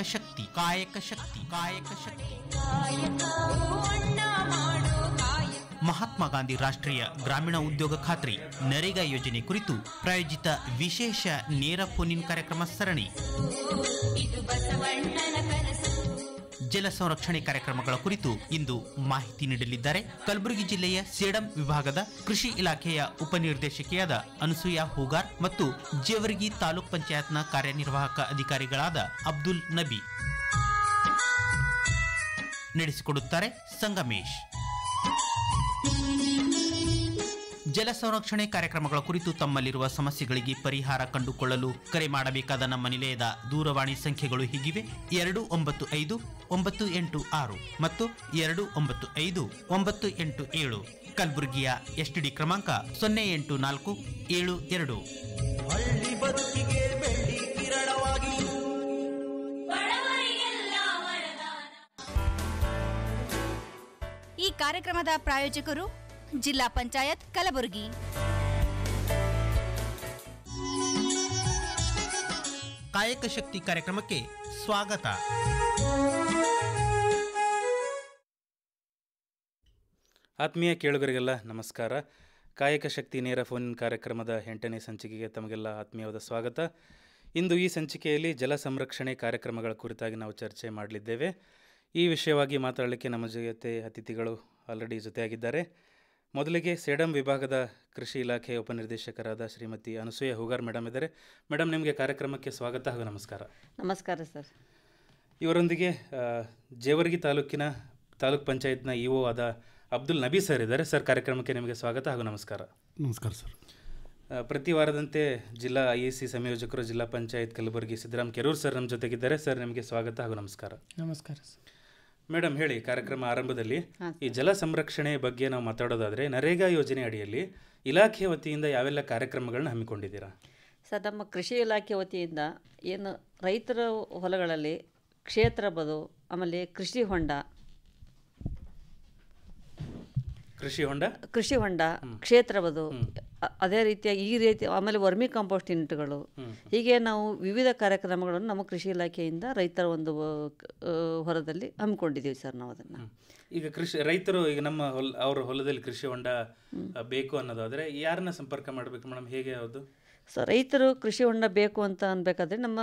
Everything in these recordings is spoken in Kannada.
ಕಾಯಕ ಶಕ್ತಿ ಕಾಯಕ ಶಕ್ತಿ ಕಾಯಕ ಶಕ್ತಿ ಮಹಾತ್ಮ ಗಾಂಧಿ ರಾಷ್ಟ್ರೀಯ ಗ್ರಾಮೀಣ ಉದ್ಯೋಗ ಖಾತ್ರಿ ನರೇಗಾ ಯೋಜನೆ ಕುರಿತು ಪ್ರಾಯೋಜಿತ ವಿಶೇಷ ನೇರ ಫೋನ್ ಇನ್ ಕಾರ್ಯಕ್ರಮ ಸರಣಿ ಜಲ ಸಂರಕ್ಷಣೆ ಕಾರ್ಯಕ್ರಮಗಳ ಕುರಿತು ಇಂದು ಮಾಹಿತಿ ನೀಡಲಿದ್ದಾರೆ ಕಲಬುರಗಿ ಜಿಲ್ಲೆಯ ಸೇಡಂ ವಿಭಾಗದ ಕೃಷಿ ಇಲಾಖೆಯ ಉಪನಿರ್ದೇಶಕಿಯಾದ ಅನಸೂಯಾ ಹೂಗಾರ್ ಮತ್ತು ಜೇವರ್ಗಿ ತಾಲೂಕ್ ಪಂಚಾಯತ್ನ ಕಾರ್ಯನಿರ್ವಾಹಕ ಅಧಿಕಾರಿಗಳಾದ ಅಬ್ದುಲ್ ನಬಿ ನಡೆಸಿಕೊಡುತ್ತಾರೆ ಸಂಗಮೇಶ್ ಜಲ ಸಂರಕ್ಷಣೆ ಕಾರ್ಯಕ್ರಮಗಳ ಕುರಿತು ತಮ್ಮಲ್ಲಿರುವ ಸಮಸ್ಯೆಗಳಿಗೆ ಪರಿಹಾರ ಕಂಡುಕೊಳ್ಳಲು ಕರೆ ಮಾಡಬೇಕಾದ ನಮ್ಮ ನಿಲಯದ ದೂರವಾಣಿ ಸಂಖ್ಯೆಗಳು ಹೀಗಿವೆ ಎರಡು ಒಂಬತ್ತು ಐದು ಒಂಬತ್ತು ಎಂಟು ಆರು ಮತ್ತು ಎರಡು ಒಂಬತ್ತು ಐದು ಒಂಬತ್ತು ಎಂಟು ಏಳು ಕಲಬುರಗಿಯ ಎಸ್ಟಿಡಿ ಕ್ರಮಾಂಕ ಸೊನ್ನೆ ಎಂಟು ನಾಲ್ಕು ಏಳು ಎರಡು ಈ ಕಾರ್ಯಕ್ರಮದ ಪ್ರಾಯೋಜಕರು ಜಿಲ್ಲಾ ಪಂಚಾಯತ್ ಕಲಬುರಗಿ ಕಾಯಕ ಶಕ್ತಿ ಕಾರ್ಯಕ್ರಮಕ್ಕೆ ಸ್ವಾಗತ ಆತ್ಮೀಯ ಕೇಳುಗರಿಗೆಲ್ಲ ನಮಸ್ಕಾರ ಕಾಯಕ ಶಕ್ತಿ ನೇರ ಫೋನ್ ಕಾರ್ಯಕ್ರಮದ ಎಂಟನೇ ಸಂಚಿಕೆಗೆ ತಮಗೆಲ್ಲ ಆತ್ಮೀಯವಾದ ಸ್ವಾಗತ ಇಂದು ಈ ಸಂಚಿಕೆಯಲ್ಲಿ ಜಲ ಸಂರಕ್ಷಣೆ ಕಾರ್ಯಕ್ರಮಗಳ ಕುರಿತಾಗಿ ನಾವು ಚರ್ಚೆ ಮಾಡಲಿದ್ದೇವೆ ಈ ವಿಷಯವಾಗಿ ಮಾತಾಡಲಿಕ್ಕೆ ನಮ್ಮ ಜೊತೆ ಅತಿಥಿಗಳು ಆಲ್ರೆಡಿ ಜೊತೆಯಾಗಿದ್ದಾರೆ ಮೊದಲಿಗೆ ಸೇಡಂ ವಿಭಾಗದ ಕೃಷಿ ಇಲಾಖೆಯ ಉಪನಿರ್ದೇಶಕರಾದ ಶ್ರೀಮತಿ ಅನಸೂಯ ಹೂಗಾರ್ ಮೇಡಮ್ ಇದ್ದಾರೆ ಮೇಡಮ್ ನಿಮಗೆ ಕಾರ್ಯಕ್ರಮಕ್ಕೆ ಸ್ವಾಗತ ಹಾಗೂ ನಮಸ್ಕಾರ ನಮಸ್ಕಾರ ಸರ್ ಇವರೊಂದಿಗೆ ಜೇವರ್ಗಿ ತಾಲೂಕಿನ ತಾಲೂಕ್ ಪಂಚಾಯತ್ನ ಇಒ ಆದ ಅಬ್ದುಲ್ ನಬಿ ಸರ್ ಇದ್ದಾರೆ ಸರ್ ಕಾರ್ಯಕ್ರಮಕ್ಕೆ ನಿಮಗೆ ಸ್ವಾಗತ ಹಾಗೂ ನಮಸ್ಕಾರ ನಮಸ್ಕಾರ ಸರ್ ಪ್ರತಿ ವಾರದಂತೆ ಜಿಲ್ಲಾ ಐ ಎ ಸಿ ಸಂಯೋಜಕರು ಜಿಲ್ಲಾ ಪಂಚಾಯತ್ ಕಲಬುರಗಿ ಸಿದ್ದರಾಮ್ ಕೆರೂರ್ ಸರ್ ನಮ್ಮ ಜೊತೆಗಿದ್ದಾರೆ ಸರ್ ನಿಮಗೆ ಸ್ವಾಗತ ಹಾಗೂ ನಮಸ್ಕಾರ ನಮಸ್ಕಾರ ಸರ್ ಮೇಡಮ್ ಹೇಳಿ ಕಾರ್ಯಕ್ರಮ ಆರಂಭದಲ್ಲಿ ಈ ಜಲ ಸಂರಕ್ಷಣೆ ಬಗ್ಗೆ ನಾವು ಮಾತಾಡೋದಾದರೆ ನರೇಗಾ ಯೋಜನೆ ಅಡಿಯಲ್ಲಿ ಇಲಾಖೆ ವತಿಯಿಂದ ಯಾವೆಲ್ಲ ಕಾರ್ಯಕ್ರಮಗಳನ್ನ ಹಮ್ಮಿಕೊಂಡಿದ್ದೀರಾ ಸರ್ ನಮ್ಮ ಕೃಷಿ ಇಲಾಖೆ ವತಿಯಿಂದ ಏನು ರೈತರ ಹೊಲಗಳಲ್ಲಿ ಕ್ಷೇತ್ರ ಬದು ಆಮೇಲೆ ಕೃಷಿ ಹೊಂಡ ಕೃಷಿ ಹೊಂಡ ಕೃಷಿ ಹೊಂಡ ಕ್ಷೇತ್ರವದು ಅದೇ ರೀತಿಯ ಈ ರೀತಿ ಆಮೇಲೆ ವರ್ಮಿ ಕಾಂಪೋಸ್ಟ್ ಯೂನಿಟ್ಗಳು ಹೀಗೆ ನಾವು ವಿವಿಧ ಕಾರ್ಯಕ್ರಮಗಳನ್ನು ನಮ್ಮ ಕೃಷಿ ಇಲಾಖೆಯಿಂದ ರೈತರ ಒಂದು ಹೊರದಲ್ಲಿ ಹಮ್ಮಿಕೊಂಡಿದ್ದೀವಿ ಸರ್ ನಾವು ಅದನ್ನು ಈಗ ಕೃಷಿ ರೈತರು ಈಗ ನಮ್ಮ ಹೊಲ ಅವ್ರ ಹೊಲದಲ್ಲಿ ಕೃಷಿ ಹೊಂಡ ಬೇಕು ಅನ್ನೋದಾದರೆ ಯಾರನ್ನ ಸಂಪರ್ಕ ಮಾಡಬೇಕು ಮೇಡಮ್ ಹೇಗೆ ಯಾವುದು ಸೊ ರೈತರು ಕೃಷಿ ಹೊಂಡ ಬೇಕು ಅಂತ ಅನ್ಬೇಕಾದ್ರೆ ನಮ್ಮ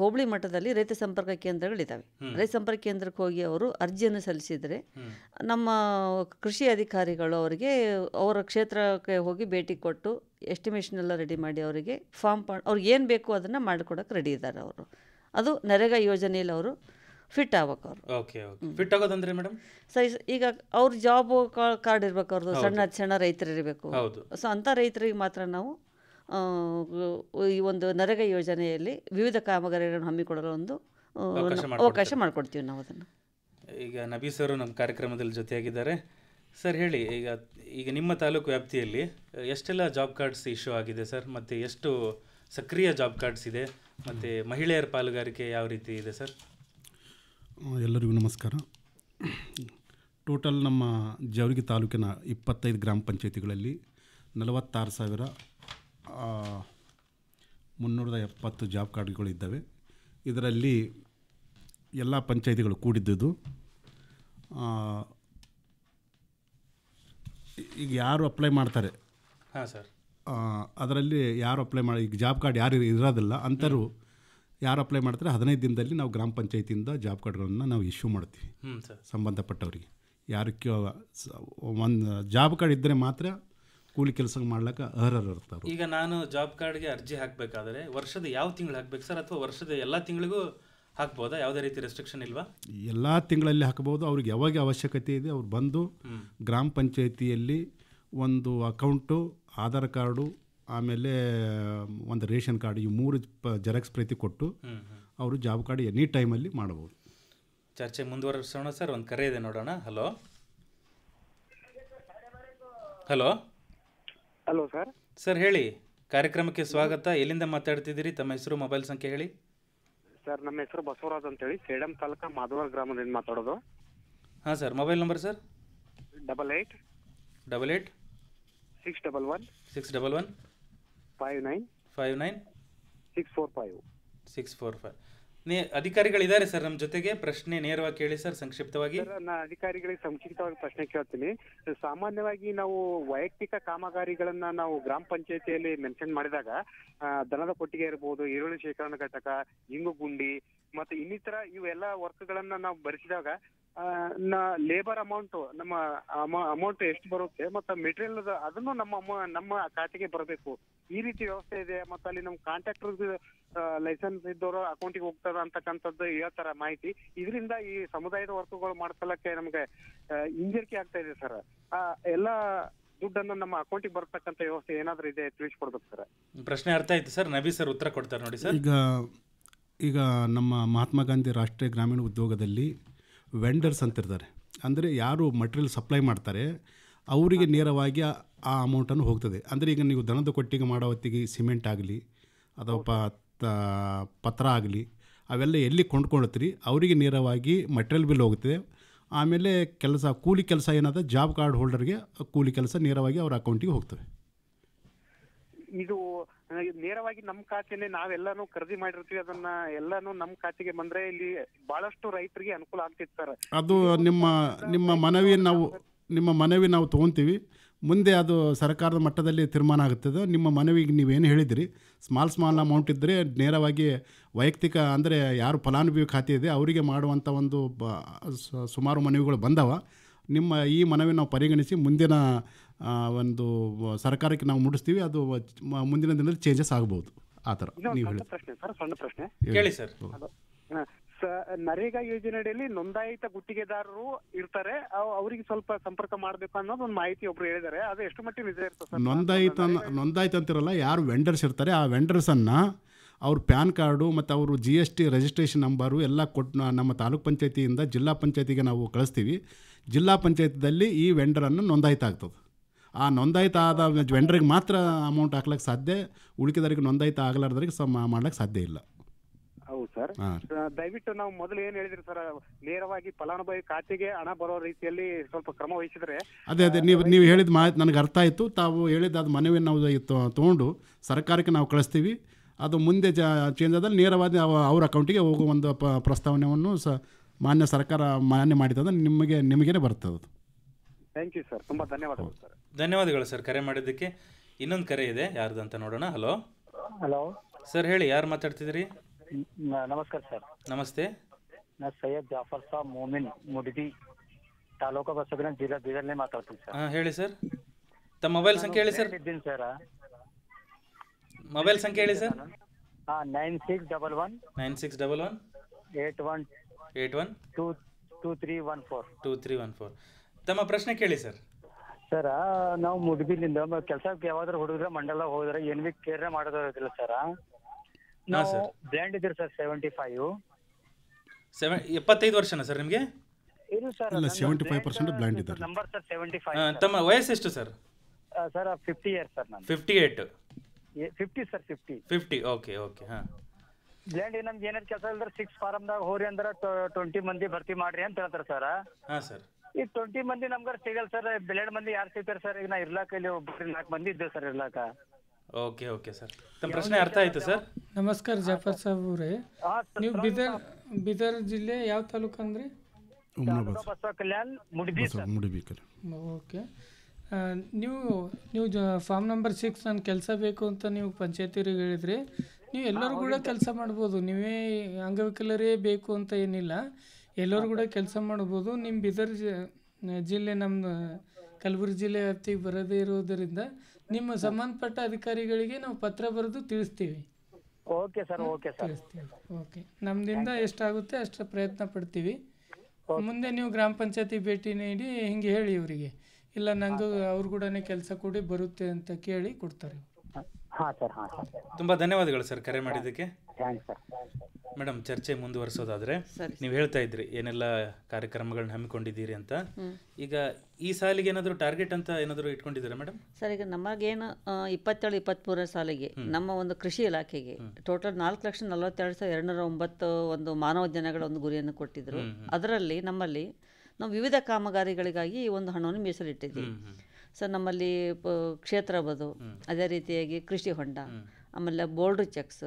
ಹೋಬಳಿ ಮಟ್ಟದಲ್ಲಿ ರೈತ ಸಂಪರ್ಕ ಕೇಂದ್ರಗಳಿದ್ದಾವೆ ರೈತ ಸಂಪರ್ಕ ಕೇಂದ್ರಕ್ಕೆ ಹೋಗಿ ಅವರು ಅರ್ಜಿಯನ್ನು ಸಲ್ಲಿಸಿದರೆ ನಮ್ಮ ಕೃಷಿ ಅಧಿಕಾರಿಗಳು ಅವರಿಗೆ ಅವರ ಕ್ಷೇತ್ರಕ್ಕೆ ಹೋಗಿ ಭೇಟಿ ಕೊಟ್ಟು ಎಸ್ಟಿಮೇಷನ್ ಎಲ್ಲ ರೆಡಿ ಮಾಡಿ ಅವರಿಗೆ ಫಾರ್ಮ್ ಪಾ ಅವ್ರಿಗೆ ಏನು ಬೇಕು ಅದನ್ನು ಮಾಡಿಕೊಡೋಕೆ ರೆಡಿ ಇದ್ದಾರೆ ಅವರು ಅದು ನರೇಗಾ ಯೋಜನೆಯಲ್ಲಿ ಅವರು ಫಿಟ್ ಆಗ್ಬೇಕು ಅವರು ಓಕೆ ಫಿಟ್ ಆಗೋದಂದ್ರೆ ಮೇಡಮ್ ಸರಿ ಈಗ ಅವ್ರ ಜಾಬ್ ಕಾರ್ಡ್ ಇರಬೇಕು ಅವ್ರದ್ದು ಸಣ್ಣ ಸಣ್ಣ ರೈತರು ಇರಬೇಕು ಸೊ ಅಂಥ ರೈತರಿಗೆ ಮಾತ್ರ ನಾವು ಈ ಒಂದು ನರೇಗಾ ಯೋಜನೆಯಲ್ಲಿ ವಿವಿಧ ಕಾಮಗಾರಿಗಳನ್ನು ಹಮ್ಮಿಕೊಳ್ಳಲು ಒಂದು ಅವಕಾಶ ಮಾಡಿಕೊಡ್ತೀವಿ ನಾವು ಅದನ್ನು ಈಗ ನಬಿ ಸರ್ ನಮ್ಮ ಕಾರ್ಯಕ್ರಮದಲ್ಲಿ ಜೊತೆಯಾಗಿದ್ದಾರೆ ಸರ್ ಹೇಳಿ ಈಗ ಈಗ ನಿಮ್ಮ ತಾಲೂಕು ವ್ಯಾಪ್ತಿಯಲ್ಲಿ ಎಷ್ಟೆಲ್ಲ ಜಾಬ್ ಕಾರ್ಡ್ಸ್ ಇಶ್ಯೂ ಆಗಿದೆ ಸರ್ ಮತ್ತು ಎಷ್ಟು ಸಕ್ರಿಯ ಜಾಬ್ ಕಾರ್ಡ್ಸ್ ಇದೆ ಮತ್ತು ಮಹಿಳೆಯರ ಪಾಲುಗಾರಿಕೆ ಯಾವ ರೀತಿ ಇದೆ ಸರ್ ಎಲ್ಲರಿಗೂ ನಮಸ್ಕಾರ ಟೋಟಲ್ ನಮ್ಮ ಜವರಿಗೆ ತಾಲೂಕಿನ ಇಪ್ಪತ್ತೈದು ಗ್ರಾಮ ಪಂಚಾಯತಿಗಳಲ್ಲಿ ನಲವತ್ತಾರು ಸಾವಿರ ಮುನ್ನೂರದ ಎಪ್ಪತ್ತು ಜಾಬ್ ಕಾರ್ಡ್ಗಳು ಇದ್ದಾವೆ ಇದರಲ್ಲಿ ಎಲ್ಲ ಪಂಚಾಯಿತಿಗಳು ಕೂಡಿದ್ದುದು ಈಗ ಯಾರು ಅಪ್ಲೈ ಮಾಡ್ತಾರೆ ಹಾಂ ಸರ್ ಅದರಲ್ಲಿ ಯಾರು ಅಪ್ಲೈ ಮಾಡಿ ಈಗ ಜಾಬ್ ಕಾರ್ಡ್ ಯಾರು ಇರೋದಿಲ್ಲ ಅಂಥರು ಯಾರು ಅಪ್ಲೈ ಮಾಡ್ತಾರೆ ಹದಿನೈದು ದಿನದಲ್ಲಿ ನಾವು ಗ್ರಾಮ ಪಂಚಾಯತಿಯಿಂದ ಜಾಬ್ ಕಾರ್ಡ್ಗಳನ್ನು ನಾವು ಇಶ್ಯೂ ಮಾಡ್ತೀವಿ ಸಂಬಂಧಪಟ್ಟವರಿಗೆ ಯಾರು ಒಂದು ಜಾಬ್ ಕಾರ್ಡ್ ಇದ್ದರೆ ಮಾತ್ರ ಕೂಲಿ ಕೆಲಸ ಮಾಡ್ಲಿಕ್ಕೆ ಅರ್ಹರು ಇರ್ತಾರೆ ಈಗ ನಾನು ಜಾಬ್ ಕಾರ್ಡ್ಗೆ ಅರ್ಜಿ ಹಾಕಬೇಕಾದ್ರೆ ವರ್ಷದ ಯಾವ ತಿಂಗಳು ಹಾಕ್ಬೇಕು ಸರ್ ಅಥವಾ ವರ್ಷದ ಎಲ್ಲ ತಿಂಗಳಿಗೂ ಹಾಕ್ಬೋದಾ ಯಾವುದೇ ರೀತಿ ರೆಸ್ಟ್ರಿಕ್ಷನ್ ಇಲ್ವಾ ಎಲ್ಲ ತಿಂಗಳಲ್ಲಿ ಹಾಕಬಹುದು ಅವ್ರಿಗೆ ಯಾವಾಗ ಅವಶ್ಯಕತೆ ಇದೆ ಅವ್ರು ಬಂದು ಗ್ರಾಮ ಪಂಚಾಯಿತಿಯಲ್ಲಿ ಒಂದು ಅಕೌಂಟು ಆಧಾರ್ ಕಾರ್ಡು ಆಮೇಲೆ ಒಂದು ರೇಷನ್ ಕಾರ್ಡ್ ಈ ಮೂರು ಜೆರಾಕ್ಸ್ ಪ್ರತಿ ಕೊಟ್ಟು ಅವರು ಜಾಬ್ ಕಾರ್ಡ್ ಎನಿ ಟೈಮಲ್ಲಿ ಮಾಡಬಹುದು ಚರ್ಚೆ ಮುಂದುವರೆಸೋಣ ಸರ್ ಒಂದು ಕರೆ ಇದೆ ನೋಡೋಣ hello hello hello sir sir ಹೇಳಿ ಕಾರ್ಯಕ್ರಮಕ್ಕೆ ಸ್ವಾಗತ ಎಲ್ಲಿಂದ ಮಾತಾಡ್ತಿದ್ದೀರಿ ತಮ್ಮ ಹೆಸರು ಮೊಬೈಲ್ ಸಂಖ್ಯೆ ಹೇಳಿ ಸರ್ ನಮ್ಮ ಹೆಸರು ಬಸವರಾಜ್ ಅಂತ ಹೇಳಿ ಸೇಡಂ ತಾಲೂಕ ಮಾಧವರ ಗ್ರಾಮದಿಂದ ಮಾತಾಡೋದು ಹಾಂ sir mobile number sir double eight double eight six double one six double one five nine five nine six four five six four five ಅಧಿಕಾರಿಗಳಿದ್ದಾರೆ ಸರ್ ನಮ್ಮ ಜೊತೆಗೆ ಪ್ರಶ್ನೆ ನೇರವಾಗಿ ಕೇಳಿ ಸರ್ ಸಂಕ್ಷಿಪ್ತವಾಗಿ ನಾ ಅಧಿಕಾರಿಗಳಿಗೆ ಸಂಕ್ಷಿಪ್ತವಾಗಿ ಪ್ರಶ್ನೆ ಕೇಳ್ತೀನಿ ಸಾಮಾನ್ಯವಾಗಿ ನಾವು ವೈಯಕ್ತಿಕ ಕಾಮಗಾರಿಗಳನ್ನ ನಾವು ಗ್ರಾಮ ಪಂಚಾಯತಿಯಲ್ಲಿ ಮೆನ್ಷನ್ ಮಾಡಿದಾಗ ದನದ ಕೊಟ್ಟಿಗೆ ಇರಬಹುದು ಈರುಳ್ಳಿ ಶೇಖರಣಾ ಘಟಕ ಇಂಗು ಗುಂಡಿ ಮತ್ತೆ ಇನ್ನಿತರ ಇವೆಲ್ಲ ವರ್ಕ್ಗಳನ್ನ ನಾವು ಬರೆಸಿದಾಗ ಲೇಬರ್ ಅಮೌಂಟ್ ನಮ್ಮ ಅಮೌಂಟ್ ಎಷ್ಟು ಬರುತ್ತೆ ಮತ್ತೆ ಮೆಟೀರಿಯಲ್ ಅದನ್ನು ನಮ್ಮ ನಮ್ಮ ಖಾತೆಗೆ ಬರಬೇಕು ಈ ರೀತಿ ವ್ಯವಸ್ಥೆ ಇದೆ ಮತ್ತೆ ಅಲ್ಲಿ ನಮ್ಮ ಕಾಂಟ್ರಾಕ್ಟರ್ ಲೈಸೆನ್ಸ್ ಇದ್ದವರು ಅಕೌಂಟಿಗೆ ಹೋಗ್ತದ ಅಂತಕ್ಕಂಥದ್ದು ಹೇಳ್ತಾರ ಮಾಹಿತಿ ಇದರಿಂದ ಈ ಸಮುದಾಯದ ವರ್ಕ್ಗಳು ಮಾಡ್ಕೊಳ್ಳಕ್ಕೆ ನಮ್ಗೆ ಹಿಂಜರಿಕೆ ಆಗ್ತಾ ಇದೆ ಸರ್ ಆ ಎಲ್ಲ ದುಡ್ಡನ್ನು ನಮ್ಮ ಅಕೌಂಟಿಗೆ ಬರ್ತಕ್ಕಂಥ ವ್ಯವಸ್ಥೆ ಏನಾದ್ರೂ ಇದೆ ತಿಳಿಸ್ಕೊಡ್ಬೇಕು ಸರ್ ಪ್ರಶ್ನೆ ಅರ್ಥ ಆಯ್ತು ಸರ್ ನವಿ ಸರ್ ಉತ್ತರ ಕೊಡ್ತಾರೆ ನೋಡಿ ಸರ್ ಈಗ ಈಗ ನಮ್ಮ ಮಹಾತ್ಮ ಗಾಂಧಿ ರಾಷ್ಟ್ರೀಯ ಗ್ರಾಮೀಣ ಉದ್ಯೋಗದಲ್ಲಿ ವೆಂಡರ್ಸ್ ಅಂತಿರ್ತಾರೆ ಅಂದರೆ ಯಾರು ಮಟೀರಿಯಲ್ ಸಪ್ಲೈ ಮಾಡ್ತಾರೆ ಅವರಿಗೆ ನೇರವಾಗಿ ಆ ಅಮೌಂಟನ್ನು ಹೋಗ್ತದೆ ಅಂದರೆ ಈಗ ನೀವು ದನದ ಕೊಟ್ಟಿಗೆ ಮಾಡೋ ಹೊತ್ತಿಗೆ ಸಿಮೆಂಟ್ ಆಗಲಿ ಅಥವಾ ಪತ್ರ ಆಗಲಿ ಅವೆಲ್ಲ ಎಲ್ಲಿ ಕೊಂಡ್ಕೊಳ್ತೀರಿ ಅವರಿಗೆ ನೇರವಾಗಿ ಮಟೀರಿಯಲ್ ಬಿಲ್ ಹೋಗುತ್ತೆ ಆಮೇಲೆ ಕೆಲಸ ಕೂಲಿ ಕೆಲಸ ಏನಾದರೂ ಜಾಬ್ ಕಾರ್ಡ್ ಹೋಲ್ಡರ್ಗೆ ಕೂಲಿ ಕೆಲಸ ನೇರವಾಗಿ ಅವ್ರ ಅಕೌಂಟಿಗೆ ಹೋಗ್ತವೆ ಇದು ನೇರವಾಗಿ ನಮ್ಮ ಖಾತೆನೆ ನಾವೆಲ್ಲಾನು ಖರೀದಿ ಮಾಡಿರ್ತೀವಿ ಅದನ್ನ ಎಲ್ಲಾನು ನಮ್ಮ ಖಾತೆಗೆ ಬಂದ್ರೆ ಇಲ್ಲಿ ಬಹಳಷ್ಟು ರೈತರಿಗೆ ಅನುಕೂಲ ಆಗ್ತಿತ್ತು ಸರ್ ಅದು ನಿಮ್ಮ ನಿಮ್ಮ ಮನವಿ ನಾವು ನಿಮ್ಮ ಮನವಿ ನಾವು ತಗೊಂತೀವಿ ಮುಂದೆ ಅದು ಸರ್ಕಾರದ ಮಟ್ಟದಲ್ಲಿ ತೀರ್ಮಾನ ಆಗುತ್ತದೆ ನಿಮ್ಮ ಮನವಿಗೆ ನೀವೇನು ಹೇಳಿದಿರಿ ಸ್ಮಾಲ್ ಸ್ಮಾಲ್ ಅಮೌಂಟ್ ಇದ್ದರೆ ನೇರವಾಗಿ ವೈಯಕ್ತಿಕ ಅಂದರೆ ಯಾರು ಫಲಾನುಭವಿ ಖಾತೆ ಇದೆ ಅವರಿಗೆ ಮಾಡುವಂಥ ಒಂದು ಬ ಸುಮಾರು ಮನವಿಗಳು ಬಂದವ ನಿಮ್ಮ ಈ ಮನವಿ ನಾವು ಪರಿಗಣಿಸಿ ಮುಂದಿನ ಒಂದು ಸರ್ಕಾರಕ್ಕೆ ನಾವು ಮುಟ್ಟಿಸ್ತೀವಿ ಅದು ಮುಂದಿನ ದಿನದಲ್ಲಿ ಚೇಂಜಸ್ ಆಗಬಹುದು ಆ ಥರ ನೀವು ಹೇಳಿ ಪ್ರಶ್ನೆ ಸರ್ ಸಣ್ಣ ಪ್ರಶ್ನೆ ಕೇಳಿ ಸರ್ ನೋಂದಾಯಿತ ಗುತ್ತಿಗೆದಾರರು ಇರ್ತಾರೆ ಅವರಿಗೆ ಸ್ವಲ್ಪ ಸಂಪರ್ಕ ಮಾಡಬೇಕು ಅನ್ನೋದು ಒಂದು ಮಾಹಿತಿ ಒಬ್ರು ಹೇಳಿದ್ದಾರೆ ಅದು ಎಷ್ಟು ಮಟ್ಟಿಗೆ ನಿಜ ಇರ್ತದೆ ನೋಂದಾಯಿತ ನೋಂದಾಯಿತ ಅಂತಿರಲ್ಲ ಯಾರು ವೆಂಡರ್ಸ್ ಇರ್ತಾರೆ ಆ ವೆಂಡರ್ಸ್ ಅನ್ನ ಅವ್ರ ಪ್ಯಾನ್ ಕಾರ್ಡು ಮತ್ತು ಅವರು G S T registration number ಎಲ್ಲ ಕೊಟ್ಟು ನಮ್ಮ ತಾಲೂಕ್ ಪಂಚಾಯತಿಯಿಂದ ಜಿಲ್ಲಾ ಪಂಚಾಯತಿಗೆ ನಾವು ಕಳಿಸ್ತೀವಿ ಜಿಲ್ಲಾ ಪಂಚಾಯತಿಯಲ್ಲಿ ಈ ವೆಂಡರನ್ನು ನೋಂದಾಯಿತ ಆಗ್ತದೆ ಆ ನೋಂದಾಯಿತ ಆದ ವೆಂಡ್ರಿಗೆ ಮಾತ್ರ ಅಮೌಂಟ್ ಹಾಕ್ಲಿಕ್ಕೆ ಸಾಧ್ಯ ಉಳಿಕೆದವರಿಗೆ ನೋಂದಾಯಿತ ಆಗಲಾರ್ದವ್ರಿಗೆ ಸ ಮಾಡ್ಲಿಕ್ಕೆ ಸಾಧ್ಯ ಇಲ್ಲ ಹೌದು ಸರ್ ದಯವಿಟ್ಟು ನಾವು ಮೊದಲು ಏನ್ ಹೇಳಿದ್ರಿ ಸರ್ ನೇರವಾಗಿ ಫಲಾನುಭವಿ ಖಾತೆಗೆ ಹಣ ಬರೋ ರೀತಿಯಲ್ಲಿ ಸ್ವಲ್ಪ ಕ್ರಮ ವಹಿಸಿದ್ರೆ ಅದೇ ಅದೇ ನೀವು ನೀವು ಹೇಳಿದ ಮಾಹಿತಿ ನನಗೆ ಅರ್ಥ ಆಯ್ತು ತಾವು ಹೇಳಿದ ಅದು ಮನವಿ ನಾವು ತಗೊಂಡು ಸರ್ಕಾರಕ್ಕೆ ನಾವು ಕಳಿಸ್ತೀವಿ ಅದು ಮುಂದೆ ಜ ಆದಲ್ಲಿ ನೇರವಾಗಿ ಅವ್ರ ಅಕೌಂಟಿಗೆ ಹೋಗುವ ಒಂದು ಪ ಪ್ರಸ್ತಾವನೆಯನ್ನು ಸ ಮಾನ್ಯ ಸರ್ಕಾರ ಮಾನ್ಯ ಮಾಡಿದ ನಿಮಗೆ ನಿಮಗೇನೆ ಬರ್ತದೆ ಥ್ಯಾಂಕ್ ಯು ಸರ್ ತುಂಬ ಧನ್ಯವಾದಗಳು ಸರ್ ಧನ್ಯವಾದಗಳು ಸರ್ ಕರೆ ಮಾಡಿದ್ದಕ್ಕೆ ಇನ್ನೊಂದು ಕರೆ ಇದೆ ಯಾರ್ದು ಅಂತ ನೋಡೋಣ ಹಲೋ ಹಲೋ ಸರ್ ಹೇಳಿ ಯಾರು ಮಾತಾಡ್ತಿದ್ರಿ ನಮಸ್ಕಾರ ಸರ್ ನಮಸ್ತೆ ನಾನು ಸೈಯದ್ ಜಾಫರ್ ಸಾಬ್ ಮೋಮಿನ್ ಮುಡಿದಿ ತಾಲೂಕು ಬಸವನ ಜಿಲ್ಲಾ ಬೀದರ್ನೇ ಮಾತಾಡ್ತೀನಿ ಸರ್ ಹಾಂ ಹೇಳಿ ಸರ್ ತಮ್ಮ ಮೊಬೈಲ್ ಸಂಖ್ಯೆ ಹೇಳಿ ಸರ್ ಇದ್ದೀನಿ ಸರ್ ಮೊಬೈಲ್ ಸಂಖ್ಯೆ ಹೇಳಿ ಸರ್ ಹಾಂ nine six double one nine six double one eight one eight one two two three one four two three one four ತಮ್ಮ ಪ್ರಶ್ನೆ ಕೇಳಿ ಸರ್ ಸರ ನಾವು ಮುಡುಬಿಲಿಂದ ಕೆಲ್ಸಕ್ಕೆ ಯಾವಾದ್ರೂ ಹುಡುಗ್ರ ಮಂಡಲ ಹೋದ್ರೆ ಏನ್ ಬಿ ಕೇರ್ ಮಾಡೋದಿಲ್ಲ ಸರ ನಾವು ಬ್ಲ್ಯಾಂಡ್ ಇದ್ದೀರಿ ಸರ್ ಸೆವೆಂಟಿ ಫೈವ್ ಸೆವೆನ್ ಎಪ್ಪತ್ತೈದು ವರ್ಷನಾ ಸರ್ ನಿಮಗೆ ಇಲ್ಲ sir seventy five percent blind ಇದ್ದಾರೆ ನಂಬರ್ ಸರ್ ಸೆವೆಂಟಿ ಫೈವ್ ತಮ್ಮ ವಯಸ್ಸೆಷ್ಟು sir sir fifty year sir ನಾನು fifty eight fifty sir fifty fifty okay okay ಹಾಂ ಬ್ಲ್ಯಾಂಡ್ ನಮ್ಗೆ ಏನಾರು ಕೆಲಸ ಇಲ್ದ್ರೆ ಸಿಕ್ಸ್ ಫಾರಮ್ದಾಗ ಹೋರಿ ಅಂದ್ರೆ ಟ್ವೆಂಟಿ ಮಂದಿ ಭರ್ತಿ ಮಾಡ್ರಿ ಅಂತ ಹೇಳ್ತಾರೆ ಸರ್ ಹಾಂ ಸರ್ ಈ ಟ್ವೆಂಟಿ ಮಂದಿ ನಮ್ಗಾರ ಸಿಗಲ್ ಸರ್ ಬೆಳೆಡ್ ಮಂದಿ ಯಾರು ಸಿಗ್ತಾರೆ ಸರ್ ಈಗ ನಾ ಇರ್ಲಾಕ ಇಲ್ಲಿ ಒಬ್ಬರು ನಾಲ್ಕು ಮಂದಿ ಇದ್ದೆ ಸರ್ ಇರ್ಲಾಕ ಓಕೆ ಓಕೆ ಸರ್ ತಮ್ಮ ಪ್ರಶ್ನೆ ಅರ್ಥ ಆಯ್ತು ಸರ್ ನಮಸ್ಕಾರ ಜಾಫರ್ ಸಾಬ್ ಅವರೇ ನೀವು ಬಿದರ್ ಬಿದರ್ ಜಿಲ್ಲೆ ಯಾವ ತಾಲೂಕು ಅಂದ್ರಿ ಸರ್ ಓಕೆ ನೀವು ನೀವು ಫಾರ್ಮ್ ನಂಬರ್ ಸಿಕ್ಸ್ ನನ್ನ ಕೆಲಸ ಬೇಕು ಅಂತ ನೀವು ಪಂಚಾಯತಿಯವ್ರಿಗೆ ಹೇಳಿದ್ರಿ ನೀವು ಎಲ್ಲರೂ ಕೂಡ ಕೆಲಸ ಮಾಡ್ಬೋದು ನೀವೇ ಅಂಗವಿಕಲರೇ ಬೇಕು ಅಂತ ಏನಿಲ್ಲ ಎಲ್ಲರೂ ಕೂಡ ಕೆಲಸ ಮಾಡ್ಬೋದು ನಿಮ್ಮ ಬೀದರ್ ಜಿಲ್ಲೆ ನಮ್ಮ ಕಲಬುರಗಿ ಜಿಲ್ಲೆ ವ್ಯಾಪ್ತಿಗೆ ಬರದೇ ಇರುವುದರಿಂದ ನಿಮ್ಮ ಸಂಬಂಧಪಟ್ಟ ಅಧಿಕಾರಿಗಳಿಗೆ ನಾವು ಪತ್ರ ಬರೆದು ತಿಳಿಸ್ತೀವಿ okay sir okay sir okay ನಮ್ಮದಿಂದ ಎಷ್ಟಾಗುತ್ತೆ ಅಷ್ಟು ಪ್ರಯತ್ನ ಪಡ್ತೀವಿ ಮುಂದೆ ನೀವು ಗ್ರಾಮ ಪಂಚಾಯತಿ ಭೇಟಿ ನೀಡಿ ಹಿಂಗೆ ಹೇಳಿ ಇವರಿಗೆ ಇಲ್ಲ ನಂಗು ಅವ್ರು ಕೂಡ ಕೆಲಸ ಕೊಡಿ ಬರುತ್ತೆ ಅಂತ ಕೇಳಿ ಕೊಡ್ತಾರೆ ಹಾಂ ತುಂಬ ಧನ್ಯವಾದಗಳು ಸರ್ ಕರೆ ಮಾಡಿದ್ದಕ್ಕೆ ಮೇಡಮ್ ಚರ್ಚೆ ಮುಂದುವರಿಸೋದಾದ್ರೆ ನೀವು ಹೇಳ್ತಾ ಇದ್ರಿ ಏನೆಲ್ಲ ಕಾರ್ಯಕ್ರಮಗಳನ್ನ ಹಮ್ಮಿಕೊಂಡಿದ್ದೀರಿ ಅಂತ ಈಗ ಈ ಸಾಲಿಗೆ ಏನಾದರೂ ಟಾರ್ಗೆಟ್ ಅಂತ ಏನಾದರೂ ಇಟ್ಕೊಂಡಿದ್ದೀರಾ ಮೇಡಮ್ ಸರ್ ಈಗ ನಮಗೇನು ಇಪ್ಪತ್ತೇಳು ಇಪ್ಪತ್ತ್ಮೂರರ ಸಾಲಿಗೆ ನಮ್ಮ ಒಂದು ಕೃಷಿ ಇಲಾಖೆಗೆ ಟೋಟಲ್ ನಾಲ್ಕು ಲಕ್ಷ ನಲವತ್ತೆರಡು ಸಾವಿರದ ಎರಡುನೂರ ಒಂಬತ್ತು ಒಂದು ಮಾನವ ದಿನಗಳ ಒಂದು ಗುರಿಯನ್ನು ಕೊಟ್ಟಿದ್ರು ಅದರಲ್ಲಿ ನಮ್ಮಲ್ಲಿ ನಾವು ವಿವಿಧ ಕಾಮಗಾರಿಗಳಿಗಾಗಿ ಈ ಒಂದು ಹಣವನ್ನು ಮೀಸಲಿಟ್ಟಿದ್ದೀವಿ ಸರ್ ನಮ್ಮಲ್ಲಿ ಕ್ಷೇತ್ರ ಬದು ಅದೇ ರೀತಿಯಾಗಿ ಕೃಷಿ ಹೊಂಡ ಆಮೇಲೆ ಬೋಲ್ಡ್ ಚೆಕ್ಸ್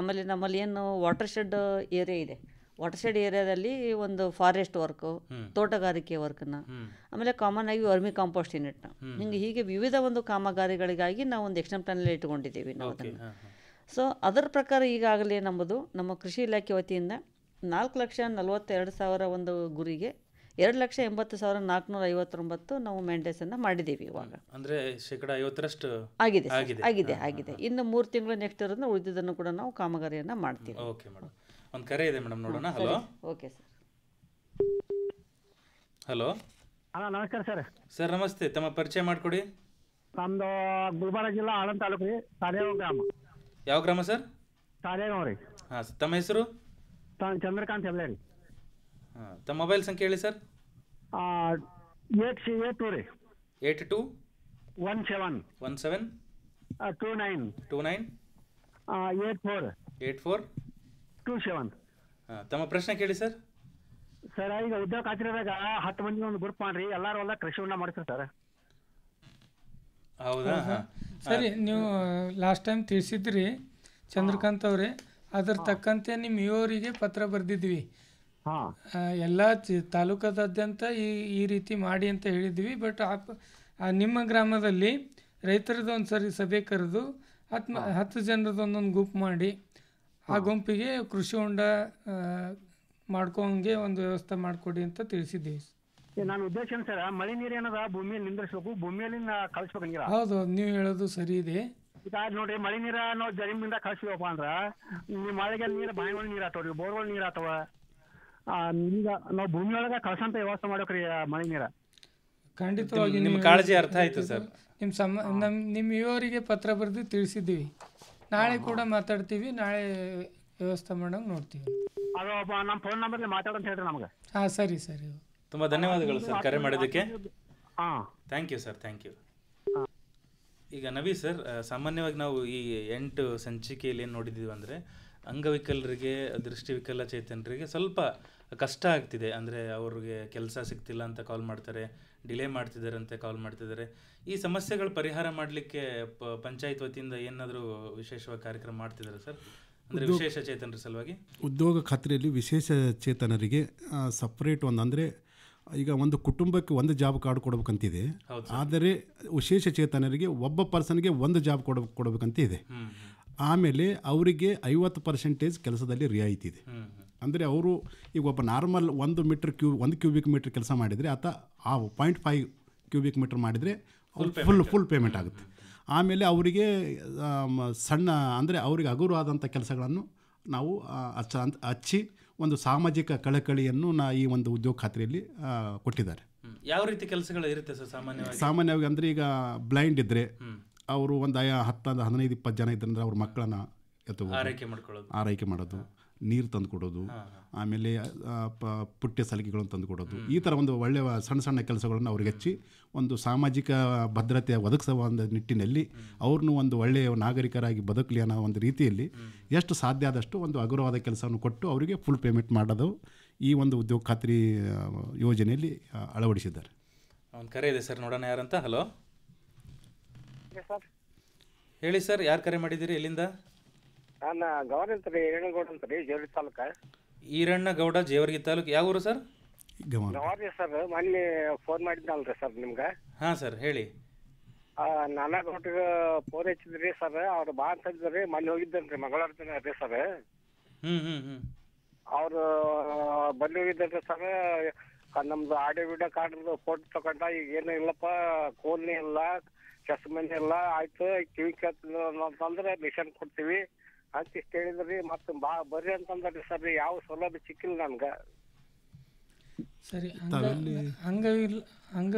ಆಮೇಲೆ ನಮ್ಮಲ್ಲಿ ಏನು ವಾಟರ್ ಶೆಡ್ ಏರಿಯಾ ಇದೆ ವಾಟರ್ ಶೆಡ್ ಏರಿಯಾದಲ್ಲಿ ಒಂದು ಫಾರೆಸ್ಟ್ ವರ್ಕು ತೋಟಗಾರಿಕೆ ವರ್ಕ್ನ ಆಮೇಲೆ ಕಾಮನ್ ಆಗಿ ವರ್ಮಿ ಕಾಂಪೋಸ್ಟ್ ಯೂನಿಟ್ನ ಹಿಂಗೆ ಹೀಗೆ ವಿವಿಧ ಒಂದು ಕಾಮಗಾರಿಗಳಿಗಾಗಿ ನಾವು ಒಂದು ಪ್ಲಾನ್ ಪ್ಲಾನಲ್ಲಿ ಇಟ್ಕೊಂಡಿದ್ದೀವಿ ನಾವು ಅದನ್ನು ಸೊ ಅದರ ಪ್ರಕಾರ ಈಗಾಗಲೇ ನಮ್ಮದು ನಮ್ಮ ಕೃಷಿ ಇಲಾಖೆ ವತಿಯಿಂದ ನಾಲ್ಕು ಲಕ್ಷ ನಲವತ್ತೆರಡು ಸಾವಿರ ಒಂದು ಗುರಿಗೆ ಎರಡು ಲಕ್ಷ ಎಂಬತ್ತು ಸಾವಿರ ನಾಲ್ಕುನೂರ ಐವತ್ತೊಂಬತ್ತು ನಾವು ಮೇಂಟೆನ್ಸನ್ನು ಮಾಡಿದ್ದೀವಿ ಇವಾಗ ಅಂದ್ರೆ ಶೇಕಡ ಐವತ್ತರಷ್ಟು ಆಗಿದೆ ಆಗಿದೆ ಆಗಿದೆ ಇನ್ನು ಮೂರು ತಿಂಗಳು ನೆಕ್ಸ್ಟ್ ಇರೋದನ್ನ ಉಳಿದಿದ್ದನ್ನು ಕೂಡ ನಾವು ಕಾಮಗಾರಿಯನ್ನ ಮಾಡ್ತೀವಿ ಓಕೆ ಮೇಡಮ್ ಒಂದು ಕರೆ ಇದೆ ಮೇಡಮ್ ನೋಡೋಣ hello okay sir hello hello ನಮಸ್ಕಾರ ಸರ್ ಸರ್ ನಮಸ್ತೆ ತಮ್ಮ ಪರಿಚಯ ಮಾಡಿಕೊಡಿ ನಮ್ದು ಗುಲ್ಬರ್ಗ ಜಿಲ್ಲಾ ಆಳಂದ ತಾಲೂಕು ರೀ ಗ್ರಾಮ ಯಾವ ಗ್ರಾಮ ಸರ್ ಸಾಲೇಗಾಂವ್ ರೀ ಹಾಂ ತಮ್ಮ ಹೆಸರು ಚಂದ್ರಕಾಂತ್ ಹೆಬ್ಳೆ ತಮ್ಮ ಮೊಬೈಲ್ ಸಂಖ್ಯೆ ಹೇಳಿ ಸರ್ ಏಟ್ ಸಿ eight two three eight two one seven one seven two nine two nine eight four eight four two seven ತಮ್ಮ ಪ್ರಶ್ನೆ ಕೇಳಿ ಸರ್ ಸರ್ ಈಗ ಉದ್ಯೋಗ ಖಾತ್ರಿದಾಗ ಹತ್ತು ಮಂದಿ ಒಂದು ಗ್ರೂಪ್ ಮಾಡ್ರಿ ಎಲ್ಲರೂ ಎಲ್ಲ ಕೃಷಿವನ್ನ ಮಾಡ್ತಾರೆ ಸರ್ ಹೌದಾ ಸರಿ ನೀವು ಲಾಸ್ಟ್ ಟೈಮ್ ತಿಳಿಸಿದ್ರಿ ಚಂದ್ರಕಾಂತ್ ಅವರೇ ಅದ್ರ ತಕ್ಕಂತೆ ನಿಮ್ಮ ಇವರಿಗೆ ಪತ್ರ ಬರೆದಿದ್ವಿ ಹಾ ಎಲ್ಲ ಚಿ- ತಾಲೂಕಾದಾದ್ಯಂತ ಈ ಈ ರೀತಿ ಮಾಡಿ ಅಂತ ಹೇಳಿದ್ವಿ ಬಟ್ ಆ ಆ ನಿಮ್ಮ ಗ್ರಾಮದಲ್ಲಿ ರೈತರದ್ದು ಒಂದ್ಸರಿ ಸಭೆ ಕರೆದು ಹತ್ತು ಹತ್ತು ಜನರದ್ದು ಒಂದೊಂದು ಗುಂಪು ಮಾಡಿ ಆ ಗುಂಪಿಗೆ ಕೃಷಿ ಹೊಂಡ ಮಾಡ್ಕೊಂಗೆ ಒಂದು ವ್ಯವಸ್ಥೆ ಮಾಡಿಕೊಡಿ ಅಂತ ತಿಳಿಸಿದ್ದೀವಿ ನಾನು ಉದ್ದೇಶ ಏನ್ ಸರ್ ಮಳೆ ನೀರು ಏನದ ಭೂಮಿಯಲ್ಲಿ ನಿಂದ್ರಿಸ್ಬೇಕು ಭೂಮಿಯಲ್ಲಿ ಕಳಿಸ್ಬೇಕು ನೀರ ಹೌದು ಹೌದು ನೀವು ಹೇಳೋದು ಸರಿ ಇದೆ ಈಗ ನೋಡ್ರಿ ಮಳೆ ನೀರ ನಾವು ಜರಿಮಿಂದ ಕಳಿಸ್ಬೇಕಪ್ಪ ಅಂದ್ರ ನಿಮ್ಮ ಮಳೆಗೆ ನೀರು ಬಾಯಿಗಳ ನೀರ್ ಆತಾವ್ರಿ ಬೋರ್ಗಳ ನೀರು ಆತವ ಈಗ ನಾವು ಭೂಮಿ ಒಳಗ ಕಳ್ಸಂತ ವ್ಯವಸ್ಥೆ ಮಾಡೋಕ್ರಿ ಮಳೆ ನೀರ ಖಂಡಿತವಾಗಿ ನಿಮ್ಮ ಕಾಳಜಿ ಅರ್ಥ ಆಯ್ತು ಸರ್ ನಿಮ್ಮ ಸಮ ನಿಮ್ಮ ಇವರಿಗೆ ಪತ್ರ ಬರೆದು ತಿಳಿಸಿದ್ದೀವಿ ನಾಳೆ ಕೂಡ ಮಾತಾಡ್ತೀವಿ ನಾಳೆ ವ್ಯವಸ್ಥೆ ಮಾಡೋಂಗೆ ನೋಡ್ತೀವಿ ಅದು ನಮ್ಮ ಫೋನ್ ನಂಬರ್ಲಿ ಮಾತಾಡೋಂತ ಹೇಳ್ರಿ ನಮಗೆ ಹಾಂ ಸರಿ ಸರಿ ತುಂಬ ಧನ್ಯವಾದಗಳು ಸರ್ ಕರೆ ಮಾಡೋದಕ್ಕೆ ಹಾಂ thank you sir thank you ಈಗ ನವಿ ಸರ್ ಸಾಮಾನ್ಯವಾಗಿ ನಾವು ಈ ಎಂಟು ಸಂಚಿಕೆಯಲ್ಲಿ ಏನು ನೋಡಿದ್ದೀವಿ ಅಂದರೆ ಅಂಗವಿಕಲರಿಗೆ ದೃಷ್ಟಿವಿಕಲಚೇತನರಿಗೆ ಸ್ವಲ್ಪ ಕಷ್ಟ ಆಗ್ತಿದೆ ಅಂದರೆ ಅವ್ರಿಗೆ ಕೆಲಸ ಸಿಗ್ತಿಲ್ಲ ಅಂತ ಕಾಲ್ ಮಾಡ್ತಾರೆ ಡಿಲೇ ಮಾಡ್ತಿದ್ದಾರೆ ಅಂತ ಕಾಲ್ ಮಾಡ್ತಿದ್ದಾರೆ ಈ ಸಮಸ್ಯೆಗಳ ಪರಿಹಾರ ಮಾಡಲಿಕ್ಕೆ ಪಂಚಾಯತ್ ವತಿಯಿಂದ ಏನಾದರೂ ವಿಶೇಷವಾಗಿ ಕಾರ್ಯಕ್ರಮ ಮಾಡ್ತಿದ್ದಾರೆ ಸರ್ ಅಂದರೆ ವಿಶೇಷ ಚೇತನರ ಸಲುವಾಗಿ ಉದ್ಯೋಗ ಖಾತ್ರಿಯಲ್ಲಿ ವಿಶೇಷ ಚೇತನರಿಗೆ ಸಪ್ರೇಟ್ ಒಂದು ಅಂದರೆ ಈಗ ಒಂದು ಕುಟುಂಬಕ್ಕೆ ಒಂದು ಜಾಬ್ ಕಾರ್ಡ್ ಕೊಡಬೇಕಂತಿದೆ ಆದರೆ ವಿಶೇಷ ಚೇತನರಿಗೆ ಒಬ್ಬ ಪರ್ಸನ್ಗೆ ಒಂದು ಜಾಬ್ ಕೊಡ ಕೊಡಬೇಕಂತ ಇದೆ ಆಮೇಲೆ ಅವರಿಗೆ ಐವತ್ತು ಪರ್ಸೆಂಟೇಜ್ ಕೆಲಸದಲ್ಲಿ ರಿಯಾಯಿತಿ ಇದೆ ಅಂದರೆ ಅವರು ಈಗ ಒಬ್ಬ ನಾರ್ಮಲ್ ಒಂದು ಮೀಟ್ರ್ ಕ್ಯೂ ಒಂದು ಕ್ಯೂಬಿಕ್ ಮೀಟ್ರ್ ಕೆಲಸ ಮಾಡಿದರೆ ಆತ ಆ ಪಾಯಿಂಟ್ ಫೈವ್ ಕ್ಯೂಬಿಕ್ ಮೀಟ್ರ್ ಮಾಡಿದರೆ ಫುಲ್ ಫುಲ್ ಪೇಮೆಂಟ್ ಆಗುತ್ತೆ ಆಮೇಲೆ ಅವರಿಗೆ ಸಣ್ಣ ಅಂದರೆ ಅವ್ರಿಗೆ ಹಗುರವಾದಂಥ ಕೆಲಸಗಳನ್ನು ನಾವು ಹಚ್ಚ ಹಚ್ಚಿ ಒಂದು ಸಾಮಾಜಿಕ ಕಳಕಳಿಯನ್ನು ನಾ ಈ ಒಂದು ಉದ್ಯೋಗ ಖಾತ್ರಿಯಲ್ಲಿ ಕೊಟ್ಟಿದ್ದಾರೆ ಯಾವ ರೀತಿ ಕೆಲಸಗಳು ಇರುತ್ತೆ ಸರ್ ಸಾಮಾನ್ಯವಾಗಿ ಸಾಮಾನ್ಯವಾಗಿ ಅಂದರೆ ಈಗ ಬ್ಲೈಂಡ್ ಇದ್ದರೆ ಅವರು ಒಂದು ಆಯಾ ಹತ್ತಂದ ಹದಿನೈದು ಇಪ್ಪತ್ತು ಜನ ಇದ್ದಂದ್ರೆ ಅವ್ರ ಮಕ್ಕಳನ್ನ ಆರೈಕೆ ಮಾಡ್ಕೊಳ್ಳೋದು ಆರೈಕೆ ಮಾಡೋದು ನೀರು ತಂದು ಕೊಡೋದು ಆಮೇಲೆ ಪುಟ್ಟ ಸಲಿಕೆಗಳನ್ನು ತಂದು ಕೊಡೋದು ಈ ಥರ ಒಂದು ಒಳ್ಳೆಯ ಸಣ್ಣ ಸಣ್ಣ ಕೆಲಸಗಳನ್ನು ಅವ್ರಿಗೆ ಹೆಚ್ಚಿ ಒಂದು ಸಾಮಾಜಿಕ ಭದ್ರತೆ ಒದಗಿಸುವ ಒಂದು ನಿಟ್ಟಿನಲ್ಲಿ ಅವ್ರನ್ನೂ ಒಂದು ಒಳ್ಳೆಯ ನಾಗರಿಕರಾಗಿ ಬದುಕಲಿ ಅನ್ನೋ ಒಂದು ರೀತಿಯಲ್ಲಿ ಎಷ್ಟು ಸಾಧ್ಯ ಆದಷ್ಟು ಒಂದು ಅಗರವಾದ ಕೆಲಸವನ್ನು ಕೊಟ್ಟು ಅವರಿಗೆ ಫುಲ್ ಪೇಮೆಂಟ್ ಮಾಡೋದು ಈ ಒಂದು ಉದ್ಯೋಗ ಖಾತ್ರಿ ಯೋಜನೆಯಲ್ಲಿ ಅಳವಡಿಸಿದ್ದಾರೆ ಒಂದು ಕರೆ ಇದೆ ಸರ್ ನೋಡೋಣ ಯಾರಂತ ಹಲೋ ಸರ್ ಹೇಳಿ ಸರ್ ಯಾರು ಕರೆ ಮಾಡಿದ್ದೀರಿ ಎಲ್ಲಿಂದ ನಾನು ಗೌರ್ ಅಂತ ರೀ ಈರಣ್ಣಗೌಡ ಅಂತ ರೀ ಜೇವರಿ ತಾಲೂಕ ಗೌಡ ಜೇವರ್ಗಿ ತಾಲೂಕು ಯಾವ ಊರು ಸರ್ ಗೌರಿ ಸರ್ ಮೊನ್ನೆ ಫೋನ್ ಮಾಡಿದ್ನಲ್ರಿ ಸರ್ ನಿಮ್ಗೆ ಹಾಂ ಸರ್ ಹೇಳಿ ನಾನಾ ಗೌಡ್ರಿಗೆ ಫೋನ್ ಹಚ್ಚಿದ್ರಿ ಸರ್ ಅವ್ರು ಬಾ ಅಂತ ರೀ ಮೊನ್ನೆ ಮಗಳಾರ್ ರೀ ಮಂಗಳವಾರ ದಿನ ರೀ ಸರ್ ಹ್ಞೂ ಹ್ಞೂ ಹ್ಞೂ ಅವರು ಬಂದು ಹೋಗಿದ್ದಾರೆ ಸರ್ ನಮ್ದು ಆಡಿಯೋ ವಿಡಿಯೋ ಕಾರ್ಡ್ ಫೋಟೋ ತಗೊಂಡ ಈಗ ಏನೂ ಇಲ್ಲಪ್ಪ ಕೂಲ್ನೇ ಇಲ್ಲ ಕೆಸ್ ಮಂದಿ ಎಲ್ಲ ಆಯ್ತು ಕಿವಿ ಕೆತ್ತದು ಅಂತಂದ್ರೆ ಮಿಷನ್ ಕೊಡ್ತೀವಿ ಅಂತ ಇಷ್ಟು ಹೇಳಿದ್ರಿ ಮತ್ತೆ ಬಾ ಬರ್ರಿ ಅಂತಂದ್ರಿ ಸರ್ ಯಾವ ಸೌಲಭ್ಯ ಸಿಕ್ಕಿಲ್ಲ ನನ್ಗೆ ಸರಿ ಹಂಗ ಇಲ್ಲ ಹಂಗ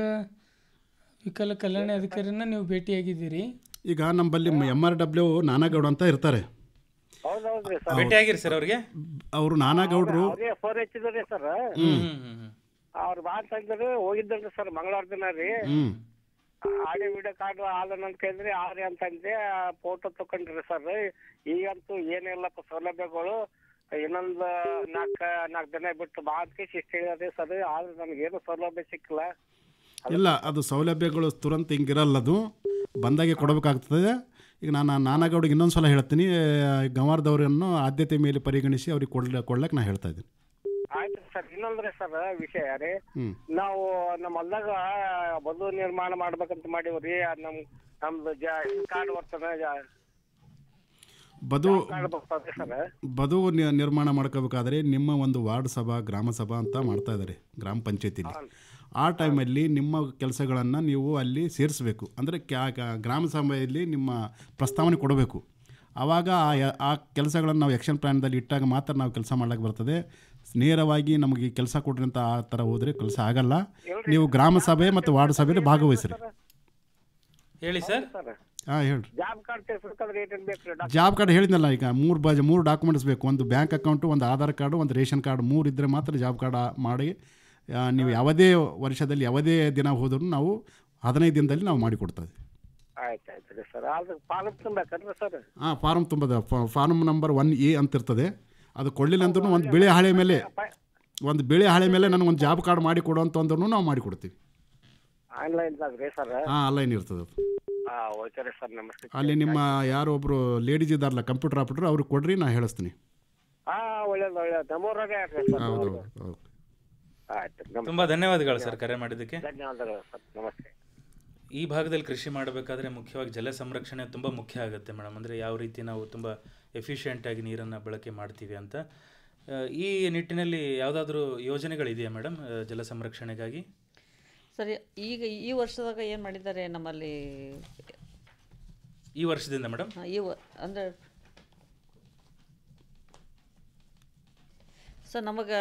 ವಿಕಲ ಕಲ್ಯಾಣ ಅಧಿಕಾರಿನ ನೀವು ಭೇಟಿಯಾಗಿದ್ದೀರಿ ಈಗ ನಮ್ಮಲ್ಲಿ ಎಮ್ ಆರ್ ಡಬ್ಲ್ಯೂ ನಾನಾಗೌಡ ಅಂತ ಇರ್ತಾರೆ ಭೇಟಿಯಾಗಿರಿ ಸರ್ ಅವರಿಗೆ ಅವರು ನಾನಾಗೌಡರು ಫೋನ್ ಹಚ್ಚಿದ್ರಿ ಸರ್ ಅವ್ರು ಬಾ ಅಂತಂದ್ರೆ ಹೋಗಿದ್ರಿ ಸರ್ ಮಂಗಳವಾರ ದಿನ ರೀ ಆಡಿಯೋ ವಿಡಿಯೋ ಕಾರ್ಡ್ ಆದನಂತ ಕೇಳಿದ್ರೆ ಆರಿ ಅಂತಂದ್ರೆ ಫೋಟೋ ತಕೊಂಡ್ರಿ ಸರ್ ಈಗಂತೂ ಏನಿಲ್ಲಪ್ಪ ಸೌಲಭ್ಯಗಳು ಇನ್ನೊಂದು ನಾಲ್ಕು ನಾಲ್ಕು ದಿನ ಬಿಟ್ಟು ಬಾಕಿ ಹೇಳಿದೆ ಸರ್ ಆದ್ರೆ ಏನು ಸೌಲಭ್ಯ ಸಿಕ್ಕಿಲ್ಲ ಇಲ್ಲ ಅದು ಸೌಲಭ್ಯಗಳು ತುರಂತ ಹಿಂಗಿರಲ್ಲ ಅದು ಬಂದಾಗೆ ಕೊಡಬೇಕಾಗ್ತದೆ ಈಗ ನಾನು ನಾನಾಗೌಡಿಗೆ ಇನ್ನೊಂದು ಸಲ ಹೇಳ್ತೀನಿ ಗಂವಾರದವ್ರನ್ನು ಆದ್ಯತೆ ಮೇಲೆ ಪರಿಗಣಿಸಿ ಅವ್ರಿಗೆ ಕೊಡ್ಲ ಕೊಡ್ಲಕ್ಕೆ ನಾನು ಹೇಳ್ತಾ ಇದ್ದೀನಿ ಸರ್ ಇನ್ನೊಂದ್ರೆ ಸರ್ ವಿಷಯ ರೀ ನಾವು ನಮ್ಮ ಹೊಲ್ದಾಗ ಬದು ನಿರ್ಮಾಣ ಮಾಡ್ಬೇಕಂತ ಮಾಡೀವ್ರಿ ನಮ್ ನಮ್ದು ಕಾರ್ಡ್ ಬದು ಬದು ನಿರ್ಮಾಣ ಮಾಡ್ಕೋಬೇಕಾದ್ರೆ ನಿಮ್ಮ ಒಂದು ವಾರ್ಡ್ ಸಭಾ ಗ್ರಾಮ ಸಭಾ ಅಂತ ಮಾಡ್ತಾ ಇದ್ದಾರೆ ಗ್ರಾಮ ಪಂಚಾಯತಿಲಿ ಆ ಟೈಮಲ್ಲಿ ನಿಮ್ಮ ಕೆಲಸಗಳನ್ನು ನೀವು ಅಲ್ಲಿ ಸೇರಿಸಬೇಕು ಅಂದರೆ ಗ್ರಾಮ ಸಭೆಯಲ್ಲಿ ನಿಮ್ಮ ಪ್ರಸ್ತಾವನೆ ಕೊಡಬೇಕು ಆವಾಗ ಆ ಕೆಲಸಗಳನ್ನು ನಾವು ಪ್ಲಾನ್ ಪ್ಲ್ಯಾನ್ದಲ್ಲಿ ಇಟ್ಟಾಗ ಮಾತ್ರ ನಾವು ಕೆಲಸ ಮಾಡಲಿಕ್ಕೆ ಬರ್ತದೆ ನೇರವಾಗಿ ನಮಗೆ ಕೆಲಸ ಕೊಡ್ರಿ ಅಂತ ಆ ಥರ ಹೋದ್ರೆ ಕೆಲಸ ಆಗಲ್ಲ ನೀವು ಗ್ರಾಮ ಸಭೆ ಮತ್ತು ವಾರ್ಡ್ ಸಭೆಯಲ್ಲಿ ಭಾಗವಹಿಸ್ರಿ ಹೇಳಿ ಸರ್ ಹಾಂ ಹೇಳ್ರಿ ಜಾಬ್ ಕಾರ್ಡ್ ಹೇಳಿದ್ನಲ್ಲ ಈಗ ಮೂರು ಬಜ್ ಮೂರು ಡಾಕ್ಯುಮೆಂಟ್ಸ್ ಬೇಕು ಒಂದು ಬ್ಯಾಂಕ್ ಅಕೌಂಟ್ ಒಂದು ಆಧಾರ್ ಕಾರ್ಡ್ ಒಂದು ರೇಷನ್ ಕಾರ್ಡ್ ಮೂರು ಇದ್ರೆ ಮಾತ್ರ ಜಾಬ್ ಕಾರ್ಡ್ ಮಾಡಿ ನೀವು ಯಾವುದೇ ವರ್ಷದಲ್ಲಿ ಯಾವುದೇ ದಿನ ಹೋದ್ರು ನಾವು ಹದಿನೈದು ದಿನದಲ್ಲಿ ನಾವು ಮಾಡಿಕೊಡ್ತೇವೆ ಹಾಂ ಫಾರ್ಮ್ ತುಂಬದ ಫಾರ್ಮ್ ನಂಬರ್ ಒನ್ ಎ ಅಂತ ಇರ್ತದೆ ಅದು ಕೊಡಲಿಲ್ಲ ಅಂದ್ರೂ ಒಂದು ಬಿಳಿ ಹಾಳೆ ಮೇಲೆ ಒಂದು ಬಿಳಿ ಹಾಳೆ ಮೇಲೆ ನನಗೆ ಒಂದು ಜಾಬ್ ಕಾರ್ಡ್ ಮಾಡಿ ಕೊಡು ಅಂತ ಅಂದ್ರೂ ನಾವು ಮಾಡಿ ಕೊಡ್ತೀವಿ ಆನ್ಲೈನ್ ಇರ್ತದೆ ಅಲ್ಲಿ ನಿಮ್ಮ ಯಾರೋ ಒಬ್ರು ಲೇಡೀಸ್ ಇದ್ದಾರಲ್ಲ ಕಂಪ್ಯೂಟರ್ ಆಪರೇಟರ್ ಅವ್ರಿಗೆ ಕೊಡ್ರಿ ನಾ ಹೇಳಿಸ್ತೀನಿ ಆಯ್ತು ತುಂಬಾ ಧನ್ಯವಾದಗಳು ಸರ್ ಕರೆ ಮಾಡಿದ್ದಕ್ಕೆ ಧನ್ಯವಾದಗಳು ಸರ್ ನಮಸ್ತೆ ಈ ಭಾಗದಲ್ಲಿ ಕೃಷಿ ಮಾಡಬೇಕಾದ್ರೆ ಮುಖ್ಯವಾಗಿ ಜಲ ಸಂರಕ್ಷಣೆ ತುಂಬ ಮುಖ್ಯ ಆಗುತ್ತೆ ಮೇಡಮ್ ಅಂದರೆ ಯಾವ ರೀತಿ ನಾವು ತುಂಬ ಎಫಿಷಿಯೆಂಟಾಗಿ ನೀರನ್ನು ಬಳಕೆ ಮಾಡ್ತೀವಿ ಅಂತ ಈ ನಿಟ್ಟಿನಲ್ಲಿ ಯಾವುದಾದ್ರೂ ಯೋಜನೆಗಳಿದೆಯಾ ಮೇಡಮ್ ಜಲ ಸಂರಕ್ಷಣೆಗಾಗಿ ಸರಿ ಈಗ ಈ ವರ್ಷದಾಗ ಏನು ಮಾಡಿದ್ದಾರೆ ನಮ್ಮಲ್ಲಿ ಈ ವರ್ಷದಿಂದ ಮೇಡಮ್ ಈ ಅಂದರೆ ಸರ್ ನಮಗೆ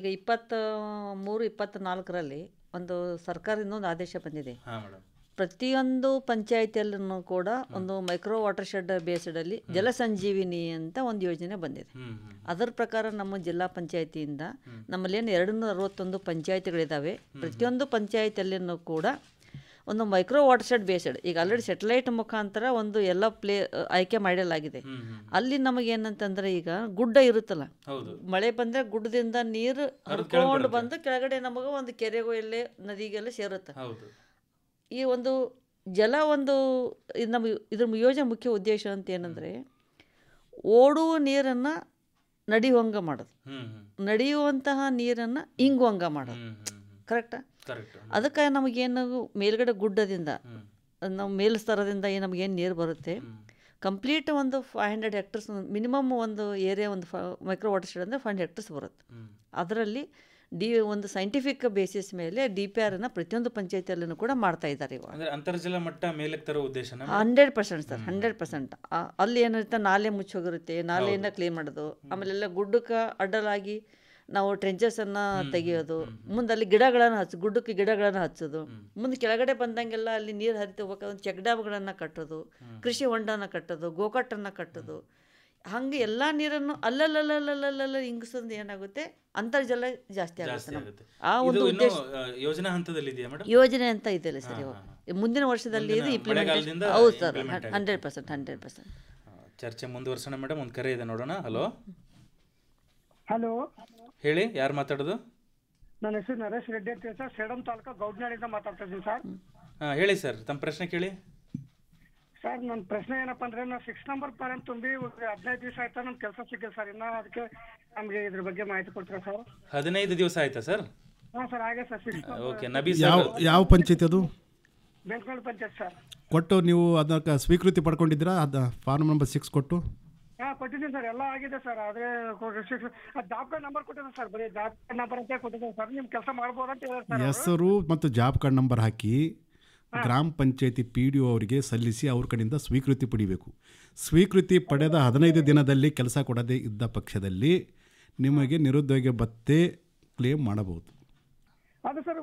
ಈಗ ಇಪ್ಪತ್ತ ಮೂರು ನಾಲ್ಕರಲ್ಲಿ ಒಂದು ಸರ್ಕಾರದಿಂದ ಒಂದು ಆದೇಶ ಬಂದಿದೆ ಪ್ರತಿಯೊಂದು ಪಂಚಾಯಿತಿಯಲ್ಲೂ ಕೂಡ ಒಂದು ಮೈಕ್ರೋ ವಾಟರ್ ಶೆಡ್ ಜಲ ಸಂಜೀವಿನಿ ಅಂತ ಒಂದು ಯೋಜನೆ ಬಂದಿದೆ ಅದರ ಪ್ರಕಾರ ನಮ್ಮ ಜಿಲ್ಲಾ ಪಂಚಾಯತಿಯಿಂದ ಏನು ಎರಡು ನೂರ ಅರವತ್ತೊಂದು ಪಂಚಾಯತಿಗಳಿದ್ದಾವೆ ಪ್ರತಿಯೊಂದು ಪಂಚಾಯತಿಯಲ್ಲೂ ಕೂಡ ಒಂದು ಮೈಕ್ರೋ ವಾಟರ್ ಶೆಡ್ ಬೇಸಡ್ ಈಗ ಆಲ್ರೆಡಿ ಸೆಟಲೈಟ್ ಮುಖಾಂತರ ಒಂದು ಎಲ್ಲ ಪ್ಲೇ ಆಯ್ಕೆ ಮಾಡಲಾಗಿದೆ ಅಲ್ಲಿ ನಮಗೇನಂತಂದ್ರೆ ಈಗ ಗುಡ್ಡ ಇರುತ್ತಲ್ಲ ಮಳೆ ಬಂದ್ರೆ ಗುಡ್ಡದಿಂದ ನೀರು ಹರ್ಕೊಂಡು ಬಂದು ಕೆಳಗಡೆ ನಮಗೆ ಒಂದು ಕೆರೆಗೂ ಎಲ್ಲೇ ನದಿಗೆಲ್ಲ ಸೇರುತ್ತೆ ಈ ಒಂದು ಜಲ ಒಂದು ಇದು ನಮ್ಮ ಇದ್ರ ಯೋಜನೆ ಮುಖ್ಯ ಉದ್ದೇಶ ಅಂತ ಏನಂದರೆ ಓಡುವ ನೀರನ್ನು ನಡೆಯುವಂಗ ಮಾಡೋದು ನಡೆಯುವಂತಹ ನೀರನ್ನು ಇಂಗುವಂಗ ಮಾಡೋದು ಕರೆಕ್ಟಾ ಅದಕ್ಕೆ ನಮಗೇನು ಮೇಲ್ಗಡೆ ಗುಡ್ಡದಿಂದ ನಾವು ಮೇಲ್ಸ್ತರದಿಂದ ಏನು ನಮಗೇನು ನೀರು ಬರುತ್ತೆ ಕಂಪ್ಲೀಟ್ ಒಂದು ಫೈವ್ ಹಂಡ್ರೆಡ್ ಹೆಕ್ಟರ್ಸ್ ಮಿನಿಮಮ್ ಒಂದು ಏರಿಯಾ ಒಂದು ಫ ಮೈಕ್ರೋ ವಾಟರ್ ಶೆಡ್ ಅಂದರೆ ಫೈವ್ ಹೆಕ್ಟರ್ಸ್ ಬರುತ್ತೆ ಅದರಲ್ಲಿ ಡಿ ಒಂದು ಸೈಂಟಿಫಿಕ್ ಬೇಸಿಸ್ ಮೇಲೆ ಡಿ ಪಿ ಆರ್ನ ಪ್ರತಿಯೊಂದು ಪಂಚಾಯತಿಯಲ್ಲೂ ಕೂಡ ಮಾಡ್ತಾ ಇದ್ದಾರೆ ಇವಾಗ ಅಂತರ್ಜಲ ಮಟ್ಟ ಮೇಲಕ್ಕೆ ತರೋ ಉದ್ದೇಶ hundred percent sir hundred percent ಅಲ್ಲಿ ಏನಿರುತ್ತೆ ನಾಲೆ ಮುಚ್ಚೋಗಿರುತ್ತೆ ನಾಲೆಯಿಂದ ಕ್ಲೀನ್ ಮಾಡೋದು ಆಮೇಲೆಲ್ಲ ಗುಡ್ಡಕ್ಕೆ ಅಡ್ಡಲಾಗಿ ನಾವು ಅನ್ನ ತೆಗೆಯೋದು ಮುಂದೆ ಅಲ್ಲಿ ಗಿಡಗಳನ್ನು ಹಚ್ಚ ಗುಡ್ಡಕ್ಕೆ ಗಿಡಗಳನ್ನು ಹಚ್ಚೋದು ಮುಂದೆ ಕೆಳಗಡೆ ಬಂದಂಗೆಲ್ಲ ಅಲ್ಲಿ ನೀರು ಹರಿತು ಹೋಗ್ಬೇಕಾದ್ರೆ ಚೆಕ್ ಡ್ಯಾಮ್ಗಳನ್ನು ಕಟ್ಟೋದು ಕೃಷಿ ಹೊಂಡನ ಕಟ್ಟೋದು ಗೋಕಟ್ಟನ್ನು ಕಟ್ಟೋದು ಹಂಗೆ ಎಲ್ಲಾ ನೀರನ್ನು ಅಲ್ಲಲ್ಲಲ್ಲಲ್ಲಲ್ಲ ಇಂಗಿಸೋದ್ರಿಂದ ಏನಾಗುತ್ತೆ ಅಂತರ್ಜಲ ಜಾಸ್ತಿ ಆಗುತ್ತೆ ಆ ಒಂದು ಉದ್ದೇಶ ಯೋಜನಾ ಹಂತದಲ್ಲಿ ಯೋಜನೆ ಅಂತ ಇದೆಯಲ್ಲ ಸರ್ ಮುಂದಿನ ವರ್ಷದಲ್ಲಿ ಇದು ಹೌದು sir hundred percent hundred percent ಚರ್ಚೆ ಮುಂದುವರ್ಸೋಣ ಮೇಡಮ್ ಒಂದು ಕರೆ ಇದೆ ನೋಡೋಣ ಹಲೋ ಹಲೋ ಹೇಳಿ ಯಾರು ಮಾತಾಡೋದು ನನ್ನ ಹೆಸರು ನರೇಶ್ ರೆಡ್ಡಿ ಅಂತ ಸರ್ ಸೇಡಂ ತಾಲೂಕು ಗೌಡ್ನಾಳಿಂದ ಮಾತಾಡ್ತಾ ಇದ್ದೀನಿ ಸರ್ ಹೇಳಿ ಸರ್ ತಮ್ಮ ಪ್ರಶ್ನೆ ಕೇಳಿ ಸರ್ ನನ್ನ ಪ್ರಶ್ನೆ ಏನಪ್ಪ ಅಂದ್ರೆ ನಾವು ಸಿಕ್ಸ್ ನಂಬರ್ ಫಾರ್ಮ್ ತುಂಬಿ ಹದಿನೈದು ದಿವಸ ಆಯ್ತಾ ನಮ್ಗೆ ಕೆಲಸ ಸಿಕ್ಕಿಲ್ಲ ಸರ್ ಇನ್ನ ಅದಕ್ಕೆ ನಮಗೆ ಇದ್ರ ಬಗ್ಗೆ ಮಾಹಿತಿ ಕೊಡ್ತೀರಾ ಸರ್ ಹದಿನೈದು ದಿವಸ ಆಯ್ತಾ ಸರ್ ಹಾಂ ಸರ್ ಹಾಗೆ ಸರ್ ಸಿಕ್ಸ್ ಓಕೆ ನಬೀಸ್ ಯಾವ ಸರ್ ಯಾವ ಪಂಚಾಯತಿ ಅದು ಬೆಂಗಳೂರು ಪಂಚಾಯತ್ ಸರ್ ಕೊಟ್ಟು ನೀವು ಅದಕ್ಕೆ ಸ್ವೀಕೃತಿ ಪಡ್ಕೊಂಡಿದ್ದೀರಾ ಅದು ಫಾರ್ಮ್ ನಂಬರ್ ಸಿಕ್ಸ್ ಕೊಟ್ಟು ಹಾ ಕೊಟ್ಟಿದ್ದೀನಿ ಸರ್ ಎಲ್ಲ ಆಗಿದೆ ಸರ್ ಅದೇ ಜಾಬ್ ಕಾರ್ಡ್ ನಂಬರ್ ಕೊಟ್ಟಿದ್ದೆ ಸರ್ ಬರೀ ಜಾಬ್ ಕಾರ್ಡ್ ನಂಬರ್ ಅಂತ ಕೊಟ್ಟಿದ್ದೆ ಸರ್ ನಿಮ್ಮ ಕೆಲಸ ಮಾಡ್ಬೋದು ಅಂತ ಹೇಳಿದ್ರು ಸರ್ ಹೆಸರು ಮತ್ತು ಜಾಬ್ ಕಾರ್ಡ್ ನಂಬರ್ ಹಾಕಿ ಗ್ರಾಮ ಪಂಚಾಯತಿ ಪಿ ಡಿ ಒ ಅವರಿಗೆ ಸಲ್ಲಿಸಿ ಅವ್ರ ಕಡೆಯಿಂದ ಸ್ವೀಕೃತಿ ಪಡಿಬೇಕು ಸ್ವೀಕೃತಿ ಪಡೆದ ಹದಿನೈದು ದಿನದಲ್ಲಿ ಕೆಲಸ ಕೊಡದೇ ಇದ್ದ ಪಕ್ಷದಲ್ಲಿ ನಿಮಗೆ ನಿರುದ್ಯೋಗ ಭತ್ತೆ ಕ್ಲೇಮ್ ಮಾಡಬಹುದು ಅದು sir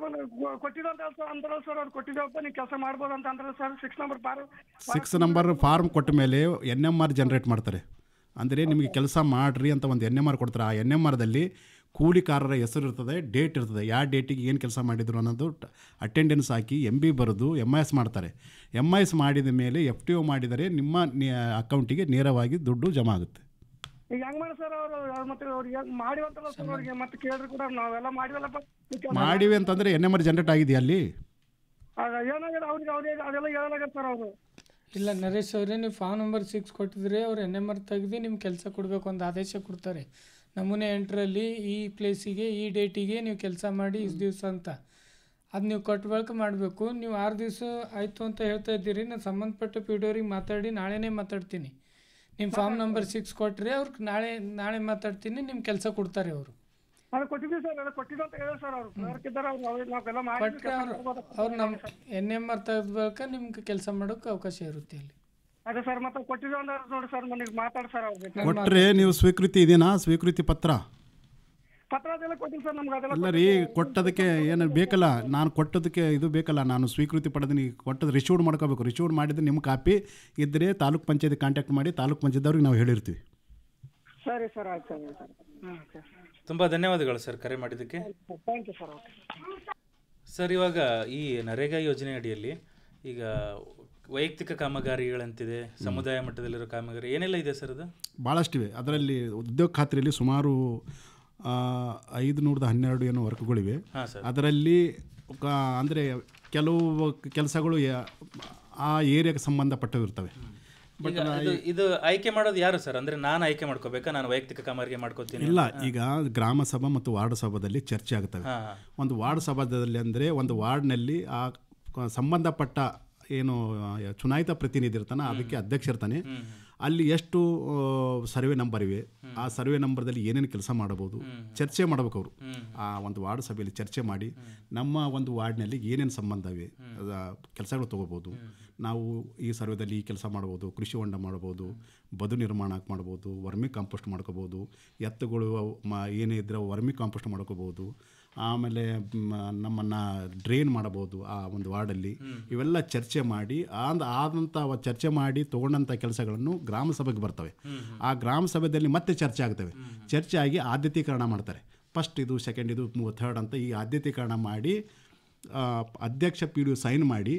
six number form six number form ಕೊಟ್ಟ ಮೇಲೆ ಎನ್ ಎಮ್ ಆರ್ ಜನ್ರೇಟ್ ಮಾಡ್ತಾರೆ ಅಂದರೆ ನಿಮಗೆ ಕೆಲಸ ಮಾಡ್ರಿ ಅಂತ ಒಂದು ಎನ್ ಎಮ್ ಆರ್ ಕೊಡ್ತಾರೆ ಆ ಎನ್ ಎಮ್ ಆರ್ದಲ್ಲಿ ಕೂಲಿಕಾರರ ಹೆಸರು ಇರ್ತದೆ ಡೇಟ್ ಇರ್ತದೆ ಯಾವ ಡೇಟಿಗೆ ಏನು ಕೆಲಸ ಮಾಡಿದ್ರು ಅನ್ನೋದು ಅಟೆಂಡೆನ್ಸ್ ಹಾಕಿ ಎಮ್ ಬಿ ಬರೆದು ಎಮ್ ಐ ಎಸ್ ಮಾಡ್ತಾರೆ ಎಮ್ ಐ ಎಸ್ ಮಾಡಿದ ಮೇಲೆ ಎಫ್ ಟಿ ಒ ಮಾಡಿದರೆ ನಿಮ್ಮ ಅಕೌಂಟಿಗೆ ನೇರವಾಗಿ ದುಡ್ಡು ಜಮಾ ಆಗುತ್ತೆ ಮಾಡಿವೆ ಅಂತಂದ್ರೆ ಎನ್ ಎಮ್ ಆರ್ ಜನರೇಟ್ ಆಗಿದೆಯಾ ಅಲ್ಲಿ ಇಲ್ಲ ನರೇಶ್ ಅವರೇ ನೀವು ಫಾರ್ಮ್ ನಂಬರ್ ಸಿಕ್ಸ್ ಕೊಟ್ಟಿದ್ರೆ ಅವ್ರು ಎನ್ ಎಮ್ ಆರ್ ತೆಗೆದು ನಿಮ್ಗೆ ಕೆಲಸ ಕೊಡಬೇಕು ಅಂತ ಆದೇಶ ಕೊಡ್ತಾರೆ ನಮೂನೆ ಎಂಟ್ರಲ್ಲಿ ಈ ಪ್ಲೇಸಿಗೆ ಈ ಡೇಟಿಗೆ ನೀವು ಕೆಲಸ ಮಾಡಿ ಇಷ್ಟು ದಿವಸ ಅಂತ ಅದು ನೀವು ಕೊಟ್ಟು ಬಳಕೆ ಮಾಡಬೇಕು ನೀವು ಆರು ದಿವಸ ಆಯಿತು ಅಂತ ಹೇಳ್ತಾ ಇದ್ದೀರಿ ನಾನು ಸಂಬಂಧಪಟ್ಟ ಪಿ ಡಿ ಅವ್ರಿಗೆ ಮಾತಾಡಿ ನಾಳೆನೇ ಮಾತಾಡ್ತೀನಿ ನಿಮ್ಮ ಫಾರ್ಮ್ ನಂಬರ್ ಸಿಕ್ಸ್ ಕೊಟ್ಟರೆ ಅವ್ರಿಗೆ ನಾಳೆ ನಾಳೆ ಮಾತಾಡ್ತೀನಿ ನಿಮ್ಮ ಕೆಲಸ ಕೊಡ್ತಾರೆ ಅವರು ಅವ್ರು ನಮ್ಮ ಎನ್ ಎಮ್ ಆರ್ ತೆಗೆದ ನಿಮ್ಗೆ ಕೆಲಸ ಮಾಡೋಕೆ ಅವಕಾಶ ಇರುತ್ತೆ ಅಲ್ಲಿ ಅದೇ ಸರ್ ಮತ್ತೆ ಕೊಟ್ಟಿದ್ರು ಅಂದ್ರೆ ನೋಡಿ ಸರ್ ನನಗೆ ಮಾತಾಡಿ ಸರ್ ಅವ್ರ ಕೊಟ್ರೆ ನೀವು ಸ್ವೀಕೃತಿ ಇದೇನಾ ಸ್ವೀಕೃತಿ ಪತ್ರ ಪತ್ರ ಅದೆಲ್ಲ ಕೊಟ್ಟಿಲ್ಲ ಸರ್ ನಮ್ಗೆ ಅದೆಲ್ಲ ಅಲ್ಲ ರೀ ಕೊಟ್ಟದಕ್ಕೆ ಏನು ಬೇಕಲ್ಲ ನಾನು ಕೊಟ್ಟದಕ್ಕೆ ಇದು ಬೇಕಲ್ಲ ನಾನು ಸ್ವೀಕೃತಿ ಪಡೆದೀನಿ ಕೊಟ್ಟದ್ದು ರಿಸೀವ್ಡ್ ಮಾಡ್ಕೋಬೇಕು ರಿಸೀವ್ಡ್ ಮಾಡಿದ್ರೆ ನಿಮ್ಮ ಕಾಪಿ ಇದ್ದರೆ ತಾಲೂಕ್ ಪಂಚಾಯಿತಿ ಕಾಂಟ್ಯಾಕ್ಟ್ ಮಾಡಿ ತಾಲೂಕ್ ಪಂಚಾಯತ್ವ್ರಿಗೆ ನಾವು ಹೇಳಿರ್ತೀವಿ ಸರಿ ಸರ್ ಆಯ್ತು ಸರ್ ಸರ್ ತುಂಬ ಧನ್ಯವಾದಗಳು ಸರ್ ಕರೆ ಮಾಡಿದ್ದಕ್ಕೆ thank you sir okay sir ಇವಾಗ ಈ ನರೇಗಾ ಯೋಜನೆ ಅಡಿಯಲ್ಲಿ ಈಗ ವೈಯಕ್ತಿಕ ಕಾಮಗಾರಿಗಳಂತಿದೆ ಸಮುದಾಯ ಮಟ್ಟದಲ್ಲಿರೋ ಕಾಮಗಾರಿ ಏನೆಲ್ಲ ಇದೆ ಸರ್ ಅದು ಭಾಳಷ್ಟಿವೆ ಅದರಲ್ಲಿ ಉದ್ಯೋಗ ಖಾತ್ರಿಯಲ್ಲಿ ಸುಮಾರು ಐದು ನೂರದ ಹನ್ನೆರಡು ಏನು ವರ್ಕ್ಗಳಿವೆ ಅದರಲ್ಲಿ ಅಂದರೆ ಕೆಲವು ಕೆಲಸಗಳು ಆ ಏರಿಯಾಗೆ ಸಂಬಂಧಪಟ್ಟವಿರ್ತವೆ ಇದು ಆಯ್ಕೆ ಮಾಡೋದು ಯಾರು ಸರ್ ಅಂದರೆ ನಾನು ಆಯ್ಕೆ ಮಾಡ್ಕೋಬೇಕಾ ನಾನು ವೈಯಕ್ತಿಕ ಕಾಮಗಾರಿಗೆ ಮಾಡ್ಕೋತೀನಿ ಇಲ್ಲ ಈಗ ಗ್ರಾಮ ಸಭಾ ಮತ್ತು ವಾರ್ಡ್ ಸಭಾದಲ್ಲಿ ಚರ್ಚೆ ಆಗ್ತವೆ ಒಂದು ವಾರ್ಡ್ ಸಭಾದಲ್ಲಿ ಅಂದರೆ ಒಂದು ವಾರ್ಡ್ನಲ್ಲಿ ಆ ಸಂಬಂಧಪಟ್ಟ ಏನು ಚುನಾಯಿತ ಪ್ರತಿನಿಧಿ ಇರ್ತಾನೆ ಅದಕ್ಕೆ ಅಧ್ಯಕ್ಷ ಇರ್ತಾನೆ ಅಲ್ಲಿ ಎಷ್ಟು ಸರ್ವೆ ನಂಬರ್ ಇವೆ ಆ ಸರ್ವೆ ನಂಬರ್ದಲ್ಲಿ ಏನೇನು ಕೆಲಸ ಮಾಡಬಹುದು ಚರ್ಚೆ ಮಾಡಬೇಕು ಅವರು ಆ ಒಂದು ವಾರ್ಡ್ ಸಭೆಯಲ್ಲಿ ಚರ್ಚೆ ಮಾಡಿ ನಮ್ಮ ಒಂದು ವಾರ್ಡ್ನಲ್ಲಿ ಏನೇನು ಸಂಬಂಧ ಇವೆ ಕೆಲಸಗಳು ತೊಗೋಬೋದು ನಾವು ಈ ಸರ್ವೆದಲ್ಲಿ ಈ ಕೆಲಸ ಮಾಡ್ಬೋದು ಕೃಷಿ ಹೊಂಡ ಮಾಡ್ಬೋದು ಬದು ನಿರ್ಮಾಣ ಮಾಡ್ಬೋದು ವರ್ಮಿ ಕಾಂಪೋಸ್ಟ್ ಮಾಡ್ಕೋಬೋದು ಎತ್ತುಗಳು ಮ ಏನೇ ಇದ್ರೆ ವರ್ಮಿ ಕಾಂಪೋಸ್ಟ್ ಮಾಡ್ಕೋಬೋದು ಆಮೇಲೆ ನಮ್ಮನ್ನು ಡ್ರೈನ್ ಮಾಡಬಹುದು ಆ ಒಂದು ವಾರ್ಡಲ್ಲಿ ಇವೆಲ್ಲ ಚರ್ಚೆ ಮಾಡಿ ಅಂದ ಆದಂಥ ಚರ್ಚೆ ಮಾಡಿ ತೊಗೊಂಡಂಥ ಕೆಲಸಗಳನ್ನು ಗ್ರಾಮ ಸಭೆಗೆ ಬರ್ತವೆ ಆ ಗ್ರಾಮ ಸಭೆಯಲ್ಲಿ ಮತ್ತೆ ಚರ್ಚೆ ಆಗ್ತವೆ ಚರ್ಚೆ ಆಗಿ ಆದ್ಯತೀಕರಣ ಮಾಡ್ತಾರೆ ಫಸ್ಟ್ ಇದು ಸೆಕೆಂಡ್ ಇದು ಥರ್ಡ್ ಅಂತ ಈ ಆದ್ಯತೀಕರಣ ಮಾಡಿ ಅಧ್ಯಕ್ಷ ಪಿ ಡಿ ಸೈನ್ ಮಾಡಿ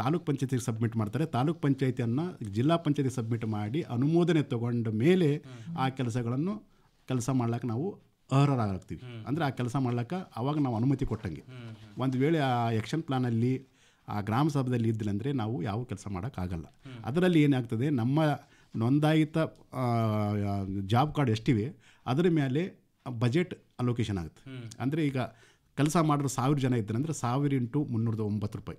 ತಾಲೂಕ್ ಪಂಚಾಯತಿಗೆ ಸಬ್ಮಿಟ್ ಮಾಡ್ತಾರೆ ತಾಲೂಕು ಪಂಚಾಯತಿಯನ್ನು ಜಿಲ್ಲಾ ಪಂಚಾಯತಿ ಸಬ್ಮಿಟ್ ಮಾಡಿ ಅನುಮೋದನೆ ತಗೊಂಡ ಮೇಲೆ ಆ ಕೆಲಸಗಳನ್ನು ಕೆಲಸ ಮಾಡ್ಲಿಕ್ಕೆ ನಾವು ಅರ್ಹರಾಗ್ತೀವಿ ಅಂದರೆ ಆ ಕೆಲಸ ಮಾಡ್ಲಿಕ್ಕೆ ಅವಾಗ ನಾವು ಅನುಮತಿ ಕೊಟ್ಟಂಗೆ ಒಂದು ವೇಳೆ ಆ ಎಕ್ಷನ್ ಪ್ಲಾನಲ್ಲಿ ಆ ಗ್ರಾಮ ಸಭೆಯಲ್ಲಿ ಇದ್ದಿಲ್ಲ ಅಂದರೆ ನಾವು ಯಾವ ಕೆಲಸ ಮಾಡೋಕ್ಕಾಗಲ್ಲ ಅದರಲ್ಲಿ ಏನಾಗ್ತದೆ ನಮ್ಮ ನೋಂದಾಯಿತ ಜಾಬ್ ಕಾರ್ಡ್ ಎಷ್ಟಿವೆ ಅದರ ಮೇಲೆ ಬಜೆಟ್ ಅಲೋಕೇಶನ್ ಆಗುತ್ತೆ ಅಂದರೆ ಈಗ ಕೆಲಸ ಮಾಡಿದ್ರೆ ಸಾವಿರ ಜನ ಇದ್ದರೆ ಅಂದರೆ ಸಾವಿರ ಇಂಟು ಮುನ್ನೂರದ ಒಂಬತ್ತು ರೂಪಾಯಿ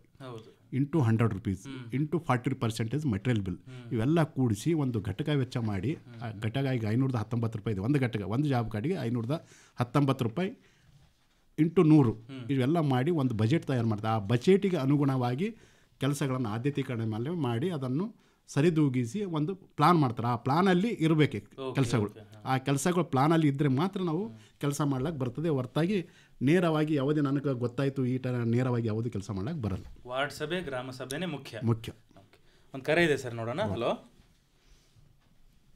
into hundred rupees into forty percentage material bill ಇವೆಲ್ಲ ಕೂಡಿಸಿ ಒಂದು ಘಟಕ ವೆಚ್ಚ ಮಾಡಿ ಆ ಘಟಕ ಈಗ ಐನೂರದ ಹತ್ತೊಂಬತ್ತು ರೂಪಾಯಿ ಇದೆ ಒಂದು ಘಟಕ ಒಂದು ಜಾಬ್ ಕಾರ್ಡಿಗೆ ಐನೂರದ ಹತ್ತೊಂಬತ್ತು ರೂಪಾಯಿ ಇಂಟು ನೂರು ಇವೆಲ್ಲ ಮಾಡಿ ಒಂದು ಬಜೆಟ್ ತಯಾರು ಮಾಡ್ತಾರೆ ಆ ಬಜೆಟಿಗೆ ಅನುಗುಣವಾಗಿ ಕೆಲಸಗಳನ್ನು ಆದ್ಯತೀಕರಣ ಮೇಲೆ ಮಾಡಿ ಅದನ್ನು ಸರಿದೂಗಿಸಿ ಒಂದು ಪ್ಲಾನ್ ಮಾಡ್ತಾರೆ ಆ ಪ್ಲಾನಲ್ಲಿ ಇರಬೇಕು ಕೆಲಸಗಳು ಆ ಕೆಲಸಗಳು ಪ್ಲಾನಲ್ಲಿ ಇದ್ದರೆ ಮಾತ್ರ ನಾವು ಕೆಲಸ ಮಾಡ್ಲಿಕ್ಕೆ ಬರ್ತದೆ ಹೊರತಾಗಿ ನೇರವಾಗಿ ಯಾವುದೇ ನನಗೆ ಗೊತ್ತಾಯಿತು ಈ ಥರ ನೇರವಾಗಿ ಯಾವುದೇ ಕೆಲಸ ಮಾಡೋಕ್ಕೆ ಬರಲ್ಲ ವಾರ್ಡ್ ಸಭೆ ಗ್ರಾಮ ಸಭೆನೇ ಮುಖ್ಯ ಮುಖ್ಯ ಒಂದು ಕರೆ ಇದೆ ಸರ್ ನೋಡೋಣ ಹಲೋ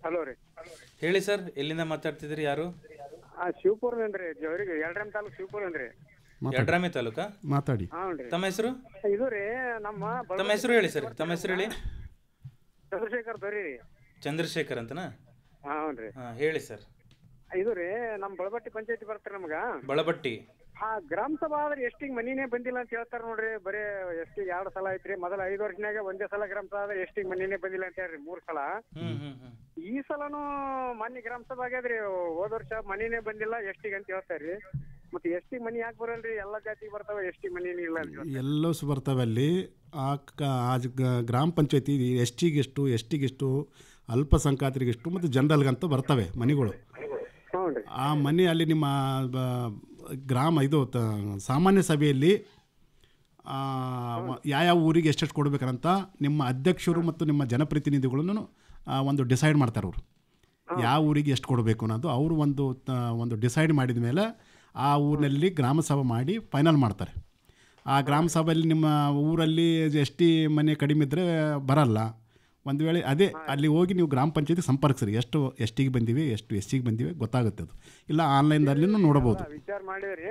ಹಲೋ ರೀ ಹೇಳಿ ಸರ್ ಎಲ್ಲಿಂದ ಮಾತಾಡ್ತಿದ್ರಿ ಯಾರು ಶಿವಪುರದಿಂದ ರೀ ಜವರಿಗೆ ಎರಡ್ರಾಮ್ ತಾಲೂಕು ಶಿವಪುರದಿಂದ ರೀ ಯಡ್ರಾಮಿ ತಾಲೂಕಾ ಮಾತಾಡಿ ತಮ್ಮ ಹೆಸರು ಇದು ರೀ ನಮ್ಮ ತಮ್ಮ ಹೆಸರು ಹೇಳಿ ಸರ್ ತಮ್ಮ ಹೆಸರು ಹೇಳಿ ಚಂದ್ರಶೇಖರ್ ದೊರಿ ಚಂದ್ರಶೇಖರ್ ಅಂತನಾ ಹಾಂ ಹೇಳಿ ಸರ್ ಇದು ರೀ ನಮ್ ಬಳಬಟ್ಟಿ ಪಂಚಾಯತಿ ಬರ್ತಾರೆ ನಮ್ಗ ಬಳಬಟ್ಟಿ ಆ ಗ್ರಾಮ ಸಭಾ ಆದ್ರೆ ಎಷ್ಟಿಗೆ ಮನಿನೇ ಬಂದಿಲ್ಲ ಅಂತ ಹೇಳ್ತಾರ ನೋಡ್ರಿ ಬರೇ ಎಷ್ಟಿಗೆ ಎರಡ್ ಸಲ ಐತ್ರಿ ಮೊದಲ ಐದು ವರ್ಷನ್ಯಾಗ ಒಂದೇ ಸಲ ಗ್ರಾಮ ಸಭಾ ಆದ್ರೆ ಎಷ್ಟಿಗೆ ಮನಿನೇ ಬಂದಿಲ್ಲ ಅಂತ ಹೇಳ್ರಿ ಮೂರ್ ಸಲ ಈ ಸಲನು ಮನ್ನಿ ಗ್ರಾಮ ಸಭಾ ಆಗ್ಯಾದ್ರಿ ಹೋದ ವರ್ಷ ಮನಿನೇ ಬಂದಿಲ್ಲ ಎಷ್ಟಿಗೆ ಅಂತ ಹೇಳ್ತಾರ್ರಿ ಮತ್ತೆ ಎಷ್ಟಿ ಮನಿ ಯಾಕೆ ಬರಲ್ರಿ ಎಲ್ಲ ಜಾತಿಗೆ ಬರ್ತಾವ ಎಷ್ಟಿ ಮನಿ ಇಲ್ಲ ಅಂತ ಬರ್ತಾವ ಎಲ್ಲೋಸ್ ಅಲ್ಲಿ ಆ ಗ್ರಾಮ ಗ್ರಾಮ ಪಂಚಾಯತಿ ಎಷ್ಟಿಗೆಷ್ಟು ಎಷ್ಟಿಗೆಷ್ಟು ಅಲ್ಪಸಂಖ್ಯಾತರಿಗೆಷ್ಟು ಮತ್ತು ಜನರಲ್ಗಂತ ಬರ್ತವೆ ಮನಿಗಳು ಆ ಮನೆ ಅಲ್ಲಿ ನಿಮ್ಮ ಗ್ರಾಮ ಇದು ಸಾಮಾನ್ಯ ಸಭೆಯಲ್ಲಿ ಯಾವ ಊರಿಗೆ ಎಷ್ಟೆಷ್ಟು ಕೊಡ್ಬೇಕಂತ ನಿಮ್ಮ ಅಧ್ಯಕ್ಷರು ಮತ್ತು ನಿಮ್ಮ ಜನಪ್ರತಿನಿಧಿಗಳನ್ನು ಒಂದು ಡಿಸೈಡ್ ಮಾಡ್ತಾರೆ ಅವರು ಯಾವ ಊರಿಗೆ ಎಷ್ಟು ಕೊಡಬೇಕು ಅನ್ನೋದು ಅವರು ಒಂದು ಒಂದು ಡಿಸೈಡ್ ಮಾಡಿದ ಮೇಲೆ ಆ ಊರಿನಲ್ಲಿ ಗ್ರಾಮ ಸಭೆ ಮಾಡಿ ಫೈನಲ್ ಮಾಡ್ತಾರೆ ಆ ಗ್ರಾಮ ಸಭೆಯಲ್ಲಿ ನಿಮ್ಮ ಊರಲ್ಲಿ ಎಸ್ ಮನೆ ಕಡಿಮೆ ಇದ್ದರೆ ಬರಲ್ಲ ಒಂದು ವೇಳೆ ಅದೇ ಅಲ್ಲಿ ಹೋಗಿ ನೀವು ಗ್ರಾಮ ಪಂಚಾಯತಿ ಸಂಪರ್ಕಿಸ್ರಿ ಎಷ್ಟು ಎಷ್ಟಿಗೆ ಬಂದಿವೆ ಎಷ್ಟು ಎಷ್ಟಿಗೆ ಬಂದಿವೆ ಗೊತ್ತಾಗುತ್ತೆ ಅದು ಇಲ್ಲ ಆನ್ಲೈನ್ದಲ್ಲಿನೂ ನೋಡಬಹುದು ವಿಚಾರ ಮಾಡಿವ್ರಿ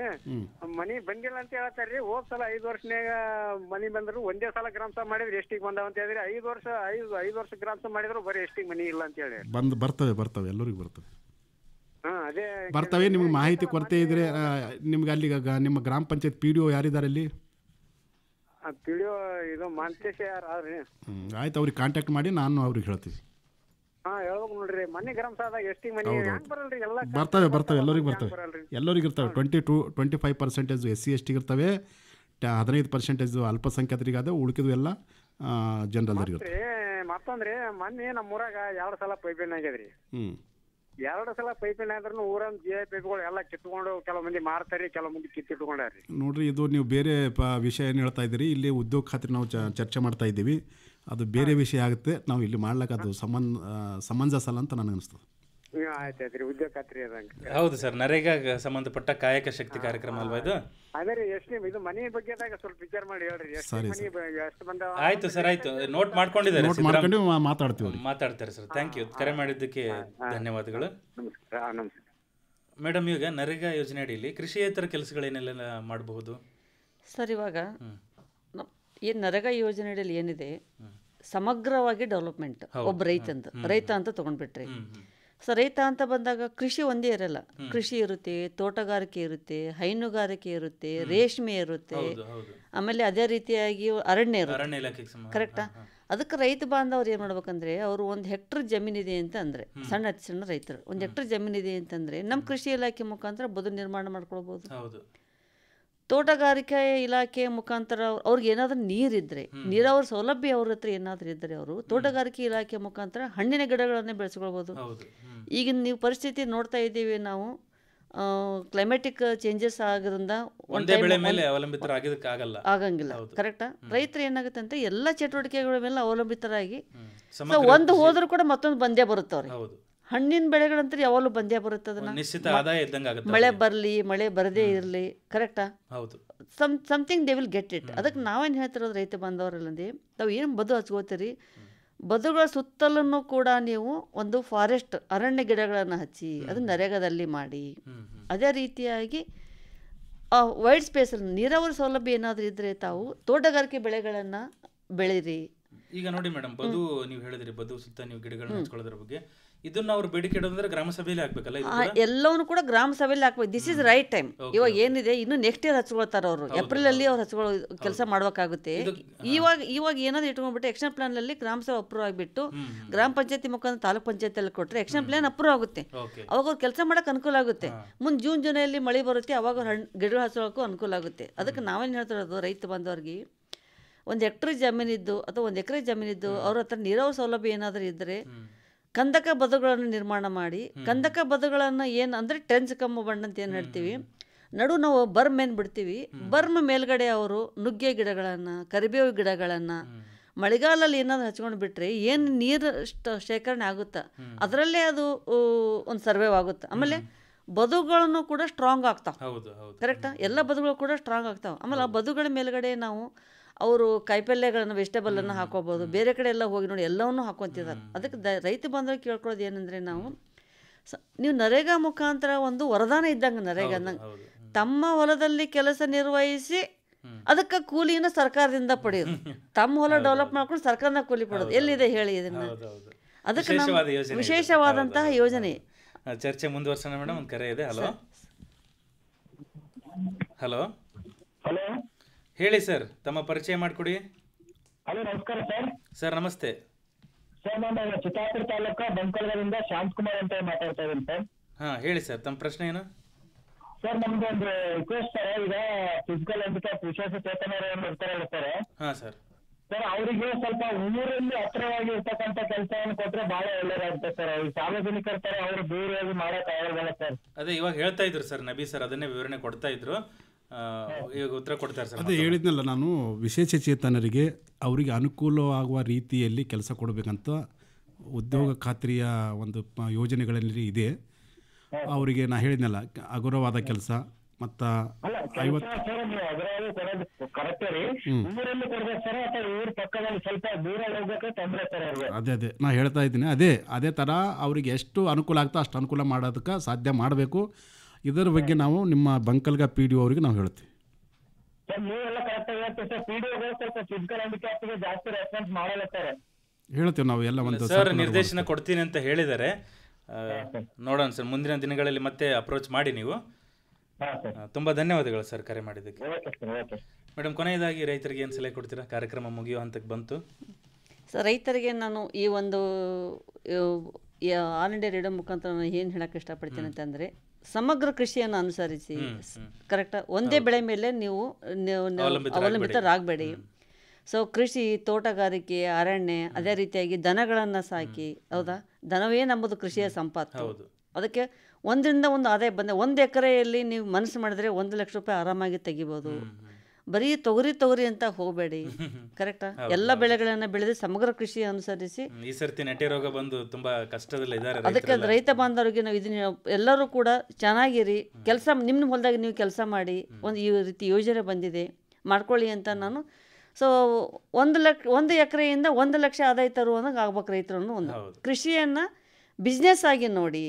ಮನಿ ಬಂದಿಲ್ಲ ಅಂತ ರೀ ಹೋಗ್ ಸಲ ಐದು ವರ್ಷನ್ಯಾಗ ಮನಿ ಬಂದ್ರು ಒಂದೇ ಸಲ ಗ್ರಾಮ ಸಭೆ ಮಾಡಿದ್ರಿ ಎಷ್ಟಿಗೆ ಬಂದಾವ ಅಂತ ಹೇಳಿದ್ರಿ ಐದು ವರ್ಷ ಐದು ಐದು ವರ್ಷ ಗ್ರಾಮ ಮಾಡಿದ್ರು ಬರೀ ಎಷ್ಟಿಗೆ ಮನಿ ಇಲ್ಲ ಅಂತ ಹೇಳಿ ಬಂದು ಬರ್ತವೆ ಬರ್ತವೆ ಎಲ್ಲರಿಗೂ ಬರ್ತವೆ ಬರ್ತವೆ ನಿಮ್ಗೆ ಮಾಹಿತಿ ಕೊರತೆ ಇದ್ರೆ ನಿಮ್ಗೆ ಅಲ್ಲಿಗ ನಿಮ್ಮ ಗ್ರಾಮ ಪಂಚಾಯತ್ ಪಿ ಡಿ ಓ ಯಾರಿದ್ದಾರೆ ಅಲ್ಲಿ ತಿಳಿಯೋ ಇದು ಮಂತೇಶ್ ಯಾರು ಆದ್ರಿ ಹ್ಞೂ ಆಯ್ತು ಅವ್ರಿಗೆ ಕಾಂಟ್ಯಾಕ್ಟ್ ಮಾಡಿ ನಾನು ಅವ್ರಿಗೆ ಹೇಳ್ತೀವಿ ಹಾ ಹೇಳ್ಬೇಕು ನೋಡ್ರಿ ಮನೆ ಗರಮ್ ಸಾದಾಗ ಎಷ್ಟಿಗೆ ಮನೆ ಬರಲ್ರಿ ಎಲ್ಲ ಕಾಸ್ಟ್ ಬರ್ತವೆ ಬರ್ತವೆ ಎಲ್ಲರಿಗೂ ಬರ್ತವೆ ಬರಲ್ರಿ. ಇರ್ತವೆ twenty two twenty five percentage S C S ಟಿಗೆ ಇರ್ತವೆ ಟ- ಹದಿನೈದು ಪರ್ಸೆಂಟೇಜು ಅಲ್ಪಸಂಖ್ಯಾತರಿಗಾದ ಉಳಿಕಿದು ಎಲ್ಲ ಜನರಲ್ದವ್ರಿಗೆ ಇರುತ್ತೆ ಮತ್ತೊಂದ್ರಿ ಮೊನ್ನೆ ನಮ್ಮ ಊರಾಗ ಎರಡು ಸಲ ಪೈಪಿನ ಆಗ್ಯದ್ರಿ ಹ್ಞೂ ಎರಡು ಸಲ ಪೈಪಿನ ಆದ್ರೂ ಊರನ್ ಜಿ ಐ ಪೈಪ್ಗಳು ಎಲ್ಲ ಕಿತ್ಕೊಂಡು ಕೆಲವು ಮಂದಿ ಮಾರ್ತಾರೆ ಕೆಲವು ಮಂದಿ ಕಿತ್ತಿಟ್ಕೊಂಡ್ರಿ ನೋಡ್ರಿ ಇದು ನೀವು ಬೇರೆ ವಿಷಯ ಏನು ಹೇಳ್ತಾ ಇದ್ದೀರಿ ಇಲ್ಲಿ ಉದ್ಯೋಗ ಖಾತ್ರಿ ನಾವು ಚರ್ಚೆ ಮಾಡ್ತಾ ಇದ್ದೀವಿ ಅದು ಬೇರೆ ವಿಷಯ ಆಗುತ್ತೆ ನಾವು ಇಲ್ಲಿ ಮಾಡ್ಲಿಕ್ಕೆ ಅದು ಸಮನ್ ಸಮಂಜಸಲ್ಲ ಅಂತ ನನಗೆ ಆಯ್ತಾಯ್ತ್ರಿ ಉದ್ಯೋಗ ಖಾತ್ರಿ ಹೌದು ಸರ್ ನರೇಗಾ ಸಂಬಂಧಪಟ್ಟ ಕಾಯಕ ಶಕ್ತಿ ಕಾರ್ಯಕ್ರಮ ಅಲ್ವಾ ಇದು ಮನೆ ಬಗ್ಗೆದಾಗ ಸ್ವಲ್ಪ ವಿಚಾರ ಮಾಡಿ ಹೇಳ್ರಿ ಬಂದ ಆಯ್ತು ಸರ್ ಆಯ್ತು ನೋಟ್ ಮಾಡ್ಕೊಂಡಿದ್ದಾರೆ ಮಾತಾಡ್ತಾರೆ ಸರ್ ಥ್ಯಾಂಕ್ ಯು ಕರೆ ಮಾಡಿದ್ದಕ್ಕೆ ಧನ್ಯವಾದಗಳು ನಮಸ್ಕಾರ ಮೇಡಮ್ ಈಗ ನರೇಗಾ ಯೋಜನೆ ಅಡಿಯಲ್ಲಿ ಕೃಷಿಯೇತರ ಕೆಲಸಗಳೇನೆಲ್ಲ ಮಾಡಬಹುದು ಸರ್ ಇವಾಗ ಏನು ನರೇಗಾ ಯೋಜನೆ ಅಡಿಯಲ್ಲಿ ಏನಿದೆ ಸಮಗ್ರವಾಗಿ ಡೆವಲಪ್ಮೆಂಟ್ ಒಬ್ಬ ರೈತ ಅಂತ ರೈತ ಅಂತ ತಗೊಂಡ್ಬಿಟ್ರಿ ಸೊ ರೈತ ಅಂತ ಬಂದಾಗ ಕೃಷಿ ಒಂದೇ ಇರಲ್ಲ ಕೃಷಿ ಇರುತ್ತೆ ತೋಟಗಾರಿಕೆ ಇರುತ್ತೆ ಹೈನುಗಾರಿಕೆ ಇರುತ್ತೆ ರೇಷ್ಮೆ ಇರುತ್ತೆ ಆಮೇಲೆ ಅದೇ ರೀತಿಯಾಗಿ ಅರಣ್ಯ ಇರುತ್ತೆ ಕರೆಕ್ಟಾ ಅದಕ್ಕೆ ರೈತ ಬಾಂಧವ್ರು ಏನು ಮಾಡ್ಬೇಕಂದ್ರೆ ಅವರು ಒಂದು ಹೆಕ್ಟರ್ ಜಮೀನಿದೆ ಅಂತ ಅಂದರೆ ಸಣ್ಣ ಹತ್ತು ಸಣ್ಣ ರೈತರು ಒಂದು ಹೆಕ್ಟರ್ ಜಮೀನಿದೆ ಅಂತಂದರೆ ನಮ್ಮ ಕೃಷಿ ಇಲಾಖೆ ಮುಖಾಂತರ ಬದು ನಿರ್ಮಾಣ ಮಾಡ್ಕೊಳ್ಬೋದು ತೋಟಗಾರಿಕೆ ಇಲಾಖೆ ಮುಖಾಂತರ ಅವ್ರಿಗೆ ಏನಾದರೂ ನೀರಿದ್ರೆ ನೀರಾವರಿ ಸೌಲಭ್ಯ ಅವ್ರ ಹತ್ರ ಏನಾದರೂ ಇದ್ದರೆ ಅವರು ತೋಟಗಾರಿಕೆ ಇಲಾಖೆ ಮುಖಾಂತರ ಹಣ್ಣಿನ ಗಿಡಗಳನ್ನೇ ಬೆಳೆಸ್ಕೊಳ್ಬೋದು ಈಗಿನ ನೀವು ಪರಿಸ್ಥಿತಿ ನೋಡ್ತಾ ಇದ್ದೀವಿ ನಾವು ಕ್ಲೈಮೆಟಿಕ್ ಚೇಂಜಸ್ ಆಗೋದ್ರಿಂದ ಆಗಂಗಿಲ್ಲ ಕರೆಕ್ಟಾ ರೈತರು ಏನಾಗುತ್ತೆ ಅಂತ ಎಲ್ಲ ಚಟುವಟಿಕೆಗಳ ಮೇಲೆ ಅವಲಂಬಿತರಾಗಿ ಒಂದು ಹೋದ್ರೂ ಕೂಡ ಮತ್ತೊಂದು ಬಂದೇ ಬರುತ್ತೆ ಅವ್ರಿಗೆ ಹಣ್ಣಿನ ಬೆಳೆಗಳಂತೂ ಯಾವಾಗಲೂ ಬಂದೇ ಬರುತ್ತೆ ಅದನ್ನ ಮಳೆ ಬರಲಿ ಮಳೆ ಬರದೇ ಇರಲಿ ಕರೆಕ್ಟಾ ಹೌದು some something they will get it ಅದಕ್ಕೆ ನಾವೇನು ಹೇಳ್ತಿರೋದು ರೈತ ಬಂದವರಲ್ಲಂದು ನಾವು ಏನು ಬದು ಹಚ್ಕೋತೀರಿ ಬದುಗಳ ಸುತ್ತಲೂ ಕೂಡ ನೀವು ಒಂದು ಫಾರೆಸ್ಟ್ ಅರಣ್ಯ ಗಿಡಗಳನ್ನು ಹಚ್ಚಿ ಅದನ್ನ ನರೇಗದಲ್ಲಿ ಮಾಡಿ ಅದೇ ರೀತಿಯಾಗಿ ಆ ವೈಡ್ ಸ್ಪೇಸ್ ನೀರಾವರಿ ಸೌಲಭ್ಯ ಏನಾದರೂ ಇದ್ರೆ ತಾವು ತೋಟಗಾರಿಕೆ ಬೆಳೆಗಳನ್ನು ಬೆಳೀರಿ ಈಗ ನೋಡಿ ಮೇಡಮ್ ಬದು ನೀವು ಹೇಳಿದ್ರಿ ಬದು ಸುತ್ತ ನೀವು ಗಿಡಗಳನ್ನ ಹಚ್ಕೊಳ್ಳೋದ್ರ ಬಗ್ಗೆ ಇದನ್ನ ಅವ್ರು ಗ್ರಾಮ ಸಭೆಯಲ್ಲಿ ಹಾಕ್ಬೇಕಲ್ಲ ಎಲ್ಲವನ್ನು ಕೂಡ ಗ್ರಾಮ ಸಭೆಯಲ್ಲಿ ಹಾಕ್ಬೇಕು ದಿಸ್ ಇಸ್ ರೈಟ್ ಟೈಮ್ ಇವಾಗ ಏನಿದೆ ಇನ್ನು ನೆಕ್ಸ್ಟ್ ಇಯರ್ ಹಚ್ಕೊಳ್ತಾರ ಅವರು ಏಪ್ರಿಲ್ ಅಲ್ಲಿ ಅವ್ರು ಹಚ್ಕೊಳ್ಳೋ ಕೆಲಸ ಮಾಡ್ಬೇಕಾಗುತ್ತೆ ಇವಾಗ ಇವಾಗ ಏನಾದ್ರು ಇಟ್ಕೊಂಡ್ಬಿಟ್ಟು ಎಕ್ಷನ್ ಪ್ಲಾನ್ ಅಲ್ಲಿ ಗ್ರಾಮ ಸಭೆ ಅಪ್ರೂವ್ ಆಗಿಬಿಟ್ಟು ಗ್ರಾಮ ಪಂಚಾಯತಿ ಮುಖಾಂತರ ತಾಲೂಕ್ ಪಂಚಾಯತ್ ಅಲ್ಲಿ ಕೊಟ್ಟರೆ ಎಕ್ಷನ್ ಪ್ಲಾನ್ ಅಪ್ರೂವ್ ಆಗುತ್ತೆ ಅವಾಗ ಅವ್ರು ಕೆಲಸ ಮಾಡಕ್ ಅನುಕೂಲ ಆಗುತ್ತೆ ಮುಂದ್ ಜೂನ್ ಜುಲೈಯಲ್ಲಿ ಮಳೆ ಬರುತ್ತೆ ಅವಾಗ ಗಿಡ ಗಿಡಗಳು ಅನುಕೂಲ ಆಗುತ್ತೆ ಅದಕ್ಕೆ ನಾವೇನು ಹೇಳ್ತಿರೋದು ರೈತ ಬಂದವ್ರಿಗೆ ಒಂದು ಹೆಕ್ಟರ್ ಜಮೀನಿದ್ದು ಅಥವಾ ಒಂದು ಎಕರೆ ಜಮೀನಿದ್ದು ಅವ್ರ ಹತ್ರ ನೀರಾವರಿ ಸೌಲಭ್ಯ ಏನಾದ್ರೂ ಇದ್ದರೆ ಕಂದಕ ಬದುಗಳನ್ನು ನಿರ್ಮಾಣ ಮಾಡಿ ಕಂದಕ ಬದುಗಳನ್ನು ಏನು ಅಂದರೆ ಟೆನ್ಸ್ ಕಮ್ಮು ಬಣ್ಣ ಅಂತ ಏನು ಹೇಳ್ತೀವಿ ನಡು ನಾವು ಬರ್ಮ್ ಏನು ಬಿಡ್ತೀವಿ ಬರ್ಮ್ ಮೇಲ್ಗಡೆ ಅವರು ನುಗ್ಗೆ ಗಿಡಗಳನ್ನು ಕರಿಬೇವು ಗಿಡಗಳನ್ನು ಮಳೆಗಾಲಲ್ಲಿ ಏನಾದರೂ ಹಚ್ಕೊಂಡು ಬಿಟ್ರೆ ಏನು ನೀರು ಶೇಖರಣೆ ಆಗುತ್ತಾ ಅದರಲ್ಲೇ ಅದು ಒಂದು ಸರ್ವೇವ್ ಆಗುತ್ತೆ ಆಮೇಲೆ ಬದುಗಳನ್ನು ಕೂಡ ಸ್ಟ್ರಾಂಗ್ ಆಗ್ತಾವೆ ಕರೆಕ್ಟಾ ಎಲ್ಲ ಬದುಗಳು ಕೂಡ ಸ್ಟ್ರಾಂಗ್ ಆಗ್ತಾವೆ ಆಮೇಲೆ ಆ ಬದುಗಳ ಮೇಲ್ಗಡೆ ನಾವು ಅವರು ಕಾಯಿಪಲ್ಯಗಳನ್ನು ಅನ್ನು ಹಾಕೋಬಹುದು ಬೇರೆ ಕಡೆ ಎಲ್ಲ ಹೋಗಿ ನೋಡಿ ಎಲ್ಲವನ್ನೂ ಹಾಕೊತಿದ್ದಾರೆ ಅದಕ್ಕೆ ದ ರೈತ ಬಂದ್ರೆ ಕೇಳ್ಕೊಳ್ಳೋದು ಏನಂದ್ರೆ ನಾವು ಸ ನೀವು ನರೇಗಾ ಮುಖಾಂತರ ಒಂದು ವರದಾನ ಇದ್ದಂಗೆ ನರೇಗಾ ತಮ್ಮ ಹೊಲದಲ್ಲಿ ಕೆಲಸ ನಿರ್ವಹಿಸಿ ಅದಕ್ಕೆ ಕೂಲಿನ ಸರ್ಕಾರದಿಂದ ಪಡೆಯೋದು ತಮ್ಮ ಹೊಲ ಡೆವಲಪ್ ಮಾಡ್ಕೊಂಡು ಸರ್ಕಾರನ ಕೂಲಿ ಪಡೋದು ಎಲ್ಲಿದೆ ಹೇಳಿ ಇದನ್ನ ಅದಕ್ಕೆ ವಿಶೇಷವಾದಂತಹ ಯೋಜನೆ ಚರ್ಚೆ ಮುಂದುವರ್ಸೋಣ ಮೇಡಮ್ ಒಂದು ಕರೆ ಇದೆ ಹಲೋ ಹಲೋ ಹೇಳಿ ಸರ್ ತಮ್ಮ ಪರಿಚಯ ಮಾಡಿಕೊಡಿ ಹಲೋ ನಮಸ್ಕಾರ ಸರ್ ಸರ್ ನಮಸ್ತೆ ಸರ್ ನಾನು ಚಿತ್ತಾಪುರ ತಾಲೂಕ ಬಂಕಲ್ಗರಿಂದ ಶಾಂತಕುಮಾರ್ ಕುಮಾರ್ ಅಂತ ಮಾತಾಡ್ತಾ ಇದ್ದೀನಿ ಸರ್ ಹಾ ಹೇಳಿ ಸರ್ ತಮ್ಮ ಪ್ರಶ್ನೆ ಏನು ಸರ್ ನಮ್ದು ಒಂದು ರಿಕ್ವೆಸ್ಟ್ ಸರ್ ಈಗ ಫಿಸಿಕಲ್ ಹ್ಯಾಂಡಿಕ್ಯಾಪ್ ವಿಶೇಷ ಚೇತನರು ಸರ್ ಹಾ ಸರ್ ಸರ್ ಅವರಿಗೆ ಸ್ವಲ್ಪ ಊರಲ್ಲಿ ಹತ್ರವಾಗಿ ಇರ್ತಕ್ಕಂಥ ಕೆಲಸವನ್ನು ಕೊಟ್ಟರೆ ಬಹಳ ಒಳ್ಳೇದಾಗುತ್ತೆ ಸರ್ ಅವ್ರಿಗೆ ಸಾರ್ವಜನಿಕರ ತರ ಅವರು ದೂರವಾಗಿ ಮಾಡೋಕ್ಕಾಗಲ್ಲ ಸರ್ ಅದೇ ಇವಾಗ ಹೇಳ್ತಾ ಇದ್ರು ಸರ್ ನಬಿ ಸರ್ ಅದನ್ನೇ ವಿವರಣೆ ಕೊಡ್ತಾ ಇದ್ರು ಉತ್ತರ ಕೊಡ್ತಾರೆ ಸರ್ ಅದೇ ಹೇಳಿದ್ನಲ್ಲ ನಾನು ವಿಶೇಷ ಚೇತನರಿಗೆ ಅವರಿಗೆ ಅನುಕೂಲವಾಗುವ ರೀತಿಯಲ್ಲಿ ಕೆಲಸ ಕೊಡಬೇಕಂತ ಉದ್ಯೋಗ ಖಾತ್ರಿಯ ಒಂದು ಯೋಜನೆಗಳಲ್ಲಿ ಇದೆ ಅವರಿಗೆ ನಾ ಹೇಳಿದ್ನಲ್ಲ ಹಗುರವಾದ ಕೆಲಸ ಮತ್ತ ಅದೇ ಅದೇ ನಾ ಹೇಳ್ತಾ ಇದ್ದೀನಿ ಅದೇ ಅದೇ ತರ ಅವ್ರಿಗೆ ಎಷ್ಟು ಅನುಕೂಲ ಆಗ್ತಾ ಅಷ್ಟು ಅನುಕೂಲ ಮಾಡೋದಕ್ಕೆ ಸಾಧ್ಯ ಮಾಡಬೇಕು ಇದರ ಬಗ್ಗೆ ನಾವು ನಿಮ್ಮ ಬಂಕಲ್ಗ ಪಿ ಡಿ ಅವರಿಗೆ ನಾವು ಹೇಳ್ತೀವಿ ಹೇಳ್ತೀವಿ ನಾವು ಎಲ್ಲ ಒಂದು ಸರ್ ನಿರ್ದೇಶನ ಕೊಡ್ತೀನಿ ಅಂತ ಹೇಳಿದರೆ ನೋಡೋಣ ಸರ್ ಮುಂದಿನ ದಿನಗಳಲ್ಲಿ ಮತ್ತೆ ಅಪ್ರೋಚ್ ಮಾಡಿ ನೀವು ತುಂಬಾ ಧನ್ಯವಾದಗಳು ಸರ್ ಕರೆ ಮಾಡಿದ್ದಕ್ಕೆ ಮೇಡಮ್ ಕೊನೆಯದಾಗಿ ರೈತರಿಗೆ ಏನು ಸಲಹೆ ಕೊಡ್ತೀರಾ ಕಾರ್ಯಕ್ರಮ ಮುಗಿಯೋ ಹಂತಕ್ಕೆ ಬಂತು ಸರ್ ರೈತರಿಗೆ ನಾನು ಈ ಒಂದು ಆಲ್ ಇಂಡಿಯಾ ರೇಡಿಯೋ ಮುಖಾಂತರ ಏನು ಹೇಳಕ್ಕೆ ಇಷ್ಟಪಡ್ತೀನಿ ಅಂತಂದರೆ ಸಮಗ್ರ ಕೃಷಿಯನ್ನು ಅನುಸರಿಸಿ ಕರೆಕ್ಟಾ ಒಂದೇ ಬೆಳೆ ಮೇಲೆ ನೀವು ಅವಲಂಬಿತರಾಗಬೇಡಿ ಸೊ ಕೃಷಿ ತೋಟಗಾರಿಕೆ ಅರಣ್ಯ ಅದೇ ರೀತಿಯಾಗಿ ದನಗಳನ್ನು ಸಾಕಿ ಹೌದಾ ದನವೇ ನಮ್ಮದು ಕೃಷಿಯ ಸಂಪತ್ತು ಅದಕ್ಕೆ ಒಂದರಿಂದ ಒಂದು ಆದಾಯ ಬಂದ ಒಂದು ಎಕರೆಯಲ್ಲಿ ನೀವು ಮನಸ್ಸು ಮಾಡಿದ್ರೆ ಒಂದು ಲಕ್ಷ ರೂಪಾಯಿ ಆರಾಮಾಗಿ ತೆಗಿಬೋದು ಬರೀ ತೊಗರಿ ತೊಗರಿ ಅಂತ ಹೋಗಬೇಡಿ ಕರೆಕ್ಟಾ ಎಲ್ಲ ಬೆಳೆಗಳನ್ನ ಬೆಳೆದು ಸಮಗ್ರ ಕೃಷಿ ಅನುಸರಿಸಿ ಈ ಸರ್ತಿ ರೋಗ ಬಂದು ತುಂಬಾ ಕಷ್ಟದಲ್ಲಿ ಇದ್ದಾರೆ ಅದಕ್ಕೆ ರೈತ ಬಾಂಧವರಿಗೆ ನಾವು ಇದನ್ನ ಎಲ್ಲರೂ ಕೂಡ ಚೆನ್ನಾಗಿರಿ ಕೆಲಸ ನಿಮ್ಮ ಹೊಲದಾಗ ನೀವು ಕೆಲಸ ಮಾಡಿ ಒಂದು ಈ ರೀತಿ ಯೋಜನೆ ಬಂದಿದೆ ಮಾಡ್ಕೊಳ್ಳಿ ಅಂತ ನಾನು ಸೊ ಒಂದು ಲಕ್ಷ ಒಂದು ಎಕರೆಯಿಂದ ಒಂದು ಲಕ್ಷ ಆದಾಯ ತರುವಂಗೆ ಆಗ್ಬೇಕು ರೈತರನ್ನು ಒಂದು ಕೃಷಿಯನ್ನ ಬಿಸ್ನೆಸ್ ಆಗಿ ನೋಡಿ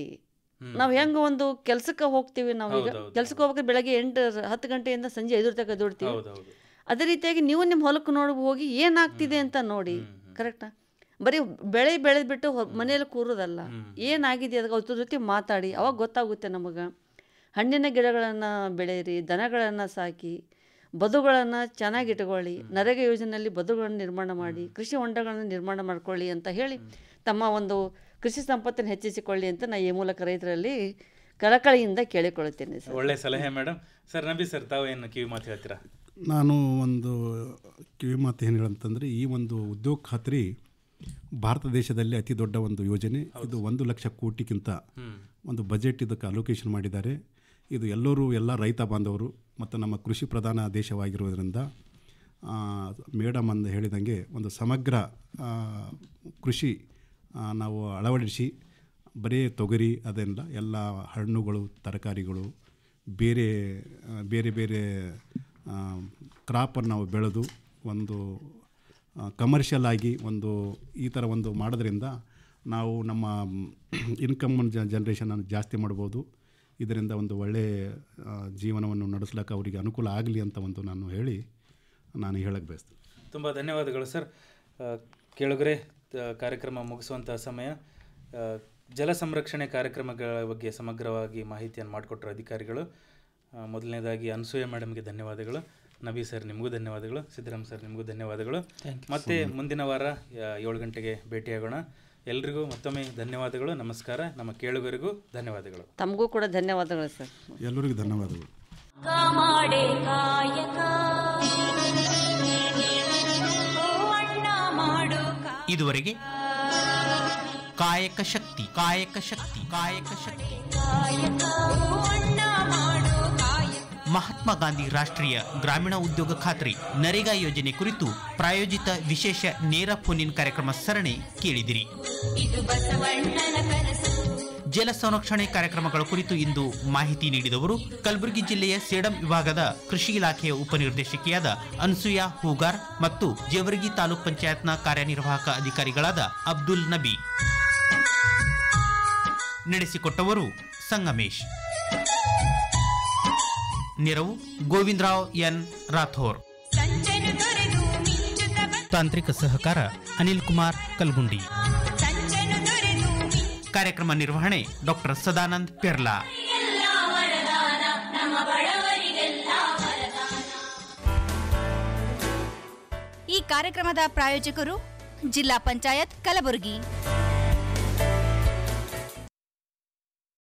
ನಾವು ಹೆಂಗ ಒಂದು ಕೆಲಸಕ್ಕೆ ಹೋಗ್ತೀವಿ ನಾವು ಈಗ ಕೆಲ್ಸಕ್ಕೆ ಹೋಗ್ಬೇಕಾದ್ರೆ ಬೆಳಗ್ಗೆ ಎಂಟು ಹತ್ತು ಗಂಟೆಯಿಂದ ಸಂಜೆ ಐದು ತನಕ ದುಡ್ತೀವಿ ಅದೇ ರೀತಿಯಾಗಿ ನೀವು ನಿಮ್ಮ ಹೊಲಕ್ಕೆ ನೋಡಿ ಹೋಗಿ ಏನಾಗ್ತಿದೆ ಅಂತ ನೋಡಿ ಕರೆಕ್ಟಾ ಬರೀ ಬೆಳೆ ಬೆಳೆದ್ಬಿಟ್ಟು ಮನೆಯಲ್ಲಿ ಕೂರೋದಲ್ಲ ಏನಾಗಿದೆ ಅದಕ್ಕೆ ಅದ್ರ ಜೊತೆ ಮಾತಾಡಿ ಅವಾಗ ಗೊತ್ತಾಗುತ್ತೆ ನಮಗ ಹಣ್ಣಿನ ಗಿಡಗಳನ್ನು ಬೆಳೆಯಿರಿ ದನಗಳನ್ನ ಸಾಕಿ ಬದುಗಳನ್ನ ಚೆನ್ನಾಗಿ ಇಟ್ಕೊಳ್ಳಿ ನರೇಗಾ ಯೋಜನೆಯಲ್ಲಿ ಬದುಗಳನ್ನ ನಿರ್ಮಾಣ ಮಾಡಿ ಕೃಷಿ ಹೊಂಡಗಳನ್ನು ನಿರ್ಮಾಣ ಮಾಡ್ಕೊಳ್ಳಿ ಅಂತ ಹೇಳಿ ತಮ್ಮ ಒಂದು ಕೃಷಿ ಸಂಪತ್ತನ್ನು ಹೆಚ್ಚಿಸಿಕೊಳ್ಳಿ ಅಂತ ನಾನು ಈ ಮೂಲಕ ರೈತರಲ್ಲಿ ಕಳಕಳಿಯಿಂದ ಕೇಳಿಕೊಳ್ಳುತ್ತೇನೆ ಸರ್ ಒಳ್ಳೆ ಸಲಹೆ ಮೇಡಮ್ ಸರ್ ನಂಬಿ ಸರ್ ತಾವು ಏನು ಕಿವಿ ಮಾತು ಹೇಳ್ತೀರಾ ನಾನು ಒಂದು ಕಿವಿ ಮಾತು ಏನು ಹೇಳಂತಂದರೆ ಈ ಒಂದು ಉದ್ಯೋಗ ಖಾತ್ರಿ ಭಾರತ ದೇಶದಲ್ಲಿ ಅತಿ ದೊಡ್ಡ ಒಂದು ಯೋಜನೆ ಇದು ಒಂದು ಲಕ್ಷ ಕೋಟಿಗಿಂತ ಒಂದು ಬಜೆಟ್ ಇದಕ್ಕೆ ಅಲೋಕೇಶನ್ ಮಾಡಿದ್ದಾರೆ ಇದು ಎಲ್ಲರೂ ಎಲ್ಲ ರೈತ ಬಾಂಧವರು ಮತ್ತು ನಮ್ಮ ಕೃಷಿ ಪ್ರಧಾನ ದೇಶವಾಗಿರುವುದರಿಂದ ಮೇಡಮ್ ಅಂದು ಹೇಳಿದಂಗೆ ಒಂದು ಸಮಗ್ರ ಕೃಷಿ ನಾವು ಅಳವಡಿಸಿ ಬರೀ ತೊಗರಿ ಅದೆಲ್ಲ ಎಲ್ಲ ಹಣ್ಣುಗಳು ತರಕಾರಿಗಳು ಬೇರೆ ಬೇರೆ ಬೇರೆ ಕ್ರಾಪನ್ನು ನಾವು ಬೆಳೆದು ಒಂದು ಕಮರ್ಷಿಯಲ್ ಆಗಿ ಒಂದು ಈ ಥರ ಒಂದು ಮಾಡೋದ್ರಿಂದ ನಾವು ನಮ್ಮ ಇನ್ಕಮ್ ಜನ್ರೇಷನನ್ನು ಜಾಸ್ತಿ ಮಾಡ್ಬೋದು ಇದರಿಂದ ಒಂದು ಒಳ್ಳೆಯ ಜೀವನವನ್ನು ನಡೆಸ್ಲಿಕ್ಕೆ ಅವರಿಗೆ ಅನುಕೂಲ ಆಗಲಿ ಅಂತ ಒಂದು ನಾನು ಹೇಳಿ ನಾನು ಹೇಳಕ್ಕೆ ಬಯಸ್ತೀನಿ ತುಂಬ ಧನ್ಯವಾದಗಳು ಸರ್ ಕೇಳಿದ್ರೆ ಕಾರ್ಯಕ್ರಮ ಮುಗಿಸುವಂತಹ ಸಮಯ ಜಲ ಸಂರಕ್ಷಣೆ ಕಾರ್ಯಕ್ರಮಗಳ ಬಗ್ಗೆ ಸಮಗ್ರವಾಗಿ ಮಾಹಿತಿಯನ್ನು ಮಾಡಿಕೊಟ್ಟರು ಅಧಿಕಾರಿಗಳು ಮೊದಲನೇದಾಗಿ ಅನ್ಸೂಯ ಮೇಡಮ್ಗೆ ಧನ್ಯವಾದಗಳು ನಬಿ ಸರ್ ನಿಮಗೂ ಧನ್ಯವಾದಗಳು ಸಿದ್ದರಾಮ್ ಸರ್ ನಿಮಗೂ ಧನ್ಯವಾದಗಳು ಮತ್ತೆ ಮುಂದಿನ ವಾರ ಏಳು ಗಂಟೆಗೆ ಭೇಟಿಯಾಗೋಣ ಎಲ್ರಿಗೂ ಮತ್ತೊಮ್ಮೆ ಧನ್ಯವಾದಗಳು ನಮಸ್ಕಾರ ನಮ್ಮ ಕೇಳುಗರಿಗೂ ಧನ್ಯವಾದಗಳು ತಮಗೂ ಕೂಡ ಧನ್ಯವಾದಗಳು ಸರ್ ಎಲ್ಲರಿಗೂ ಧನ್ಯವಾದಗಳು ಇದುವರೆಗೆ ಕಾಯಕ ಶಕ್ತಿ ಕಾಯಕ ಶಕ್ತಿ ಕಾಯಕ ಶಕ್ತಿ ಮಹಾತ್ಮ ಗಾಂಧಿ ರಾಷ್ಟ್ರೀಯ ಗ್ರಾಮೀಣ ಉದ್ಯೋಗ ಖಾತ್ರಿ ನರೇಗಾ ಯೋಜನೆ ಕುರಿತು ಪ್ರಾಯೋಜಿತ ವಿಶೇಷ ನೇರ ಫೋನ್ ಕಾರ್ಯಕ್ರಮ ಸರಣಿ ಕೇಳಿದಿರಿ ಜಲ ಸಂರಕ್ಷಣೆ ಕಾರ್ಯಕ್ರಮಗಳ ಕುರಿತು ಇಂದು ಮಾಹಿತಿ ನೀಡಿದವರು ಕಲಬುರಗಿ ಜಿಲ್ಲೆಯ ಸೇಡಂ ವಿಭಾಗದ ಕೃಷಿ ಇಲಾಖೆಯ ಉಪನಿರ್ದೇಶಕಿಯಾದ ಅನ್ಸುಯಾ ಹೂಗಾರ್ ಮತ್ತು ಜೇವರ್ಗಿ ತಾಲೂಕ್ ಪಂಚಾಯತ್ನ ಕಾರ್ಯನಿರ್ವಾಹಕ ಅಧಿಕಾರಿಗಳಾದ ಅಬ್ದುಲ್ ನಬಿ ನಡೆಸಿಕೊಟ್ಟವರು ಸಂಗಮೇಶ್ ನೆರವು ಗೋವಿಂದರಾವ್ ಎನ್ ರಾಥೋರ್ ತಾಂತ್ರಿಕ ಸಹಕಾರ ಅನಿಲ್ ಕುಮಾರ್ ಕಲ್ಗುಂಡಿ ಕಾರ್ಯಕ್ರಮ ನಿರ್ವಹಣೆ ಡಾಕ್ಟರ್ ಸದಾನಂದ್ ಪೆರ್ಲಾ ಈ ಕಾರ್ಯಕ್ರಮದ ಪ್ರಾಯೋಜಕರು ಜಿಲ್ಲಾ ಪಂಚಾಯತ್ ಕಲಬುರಗಿ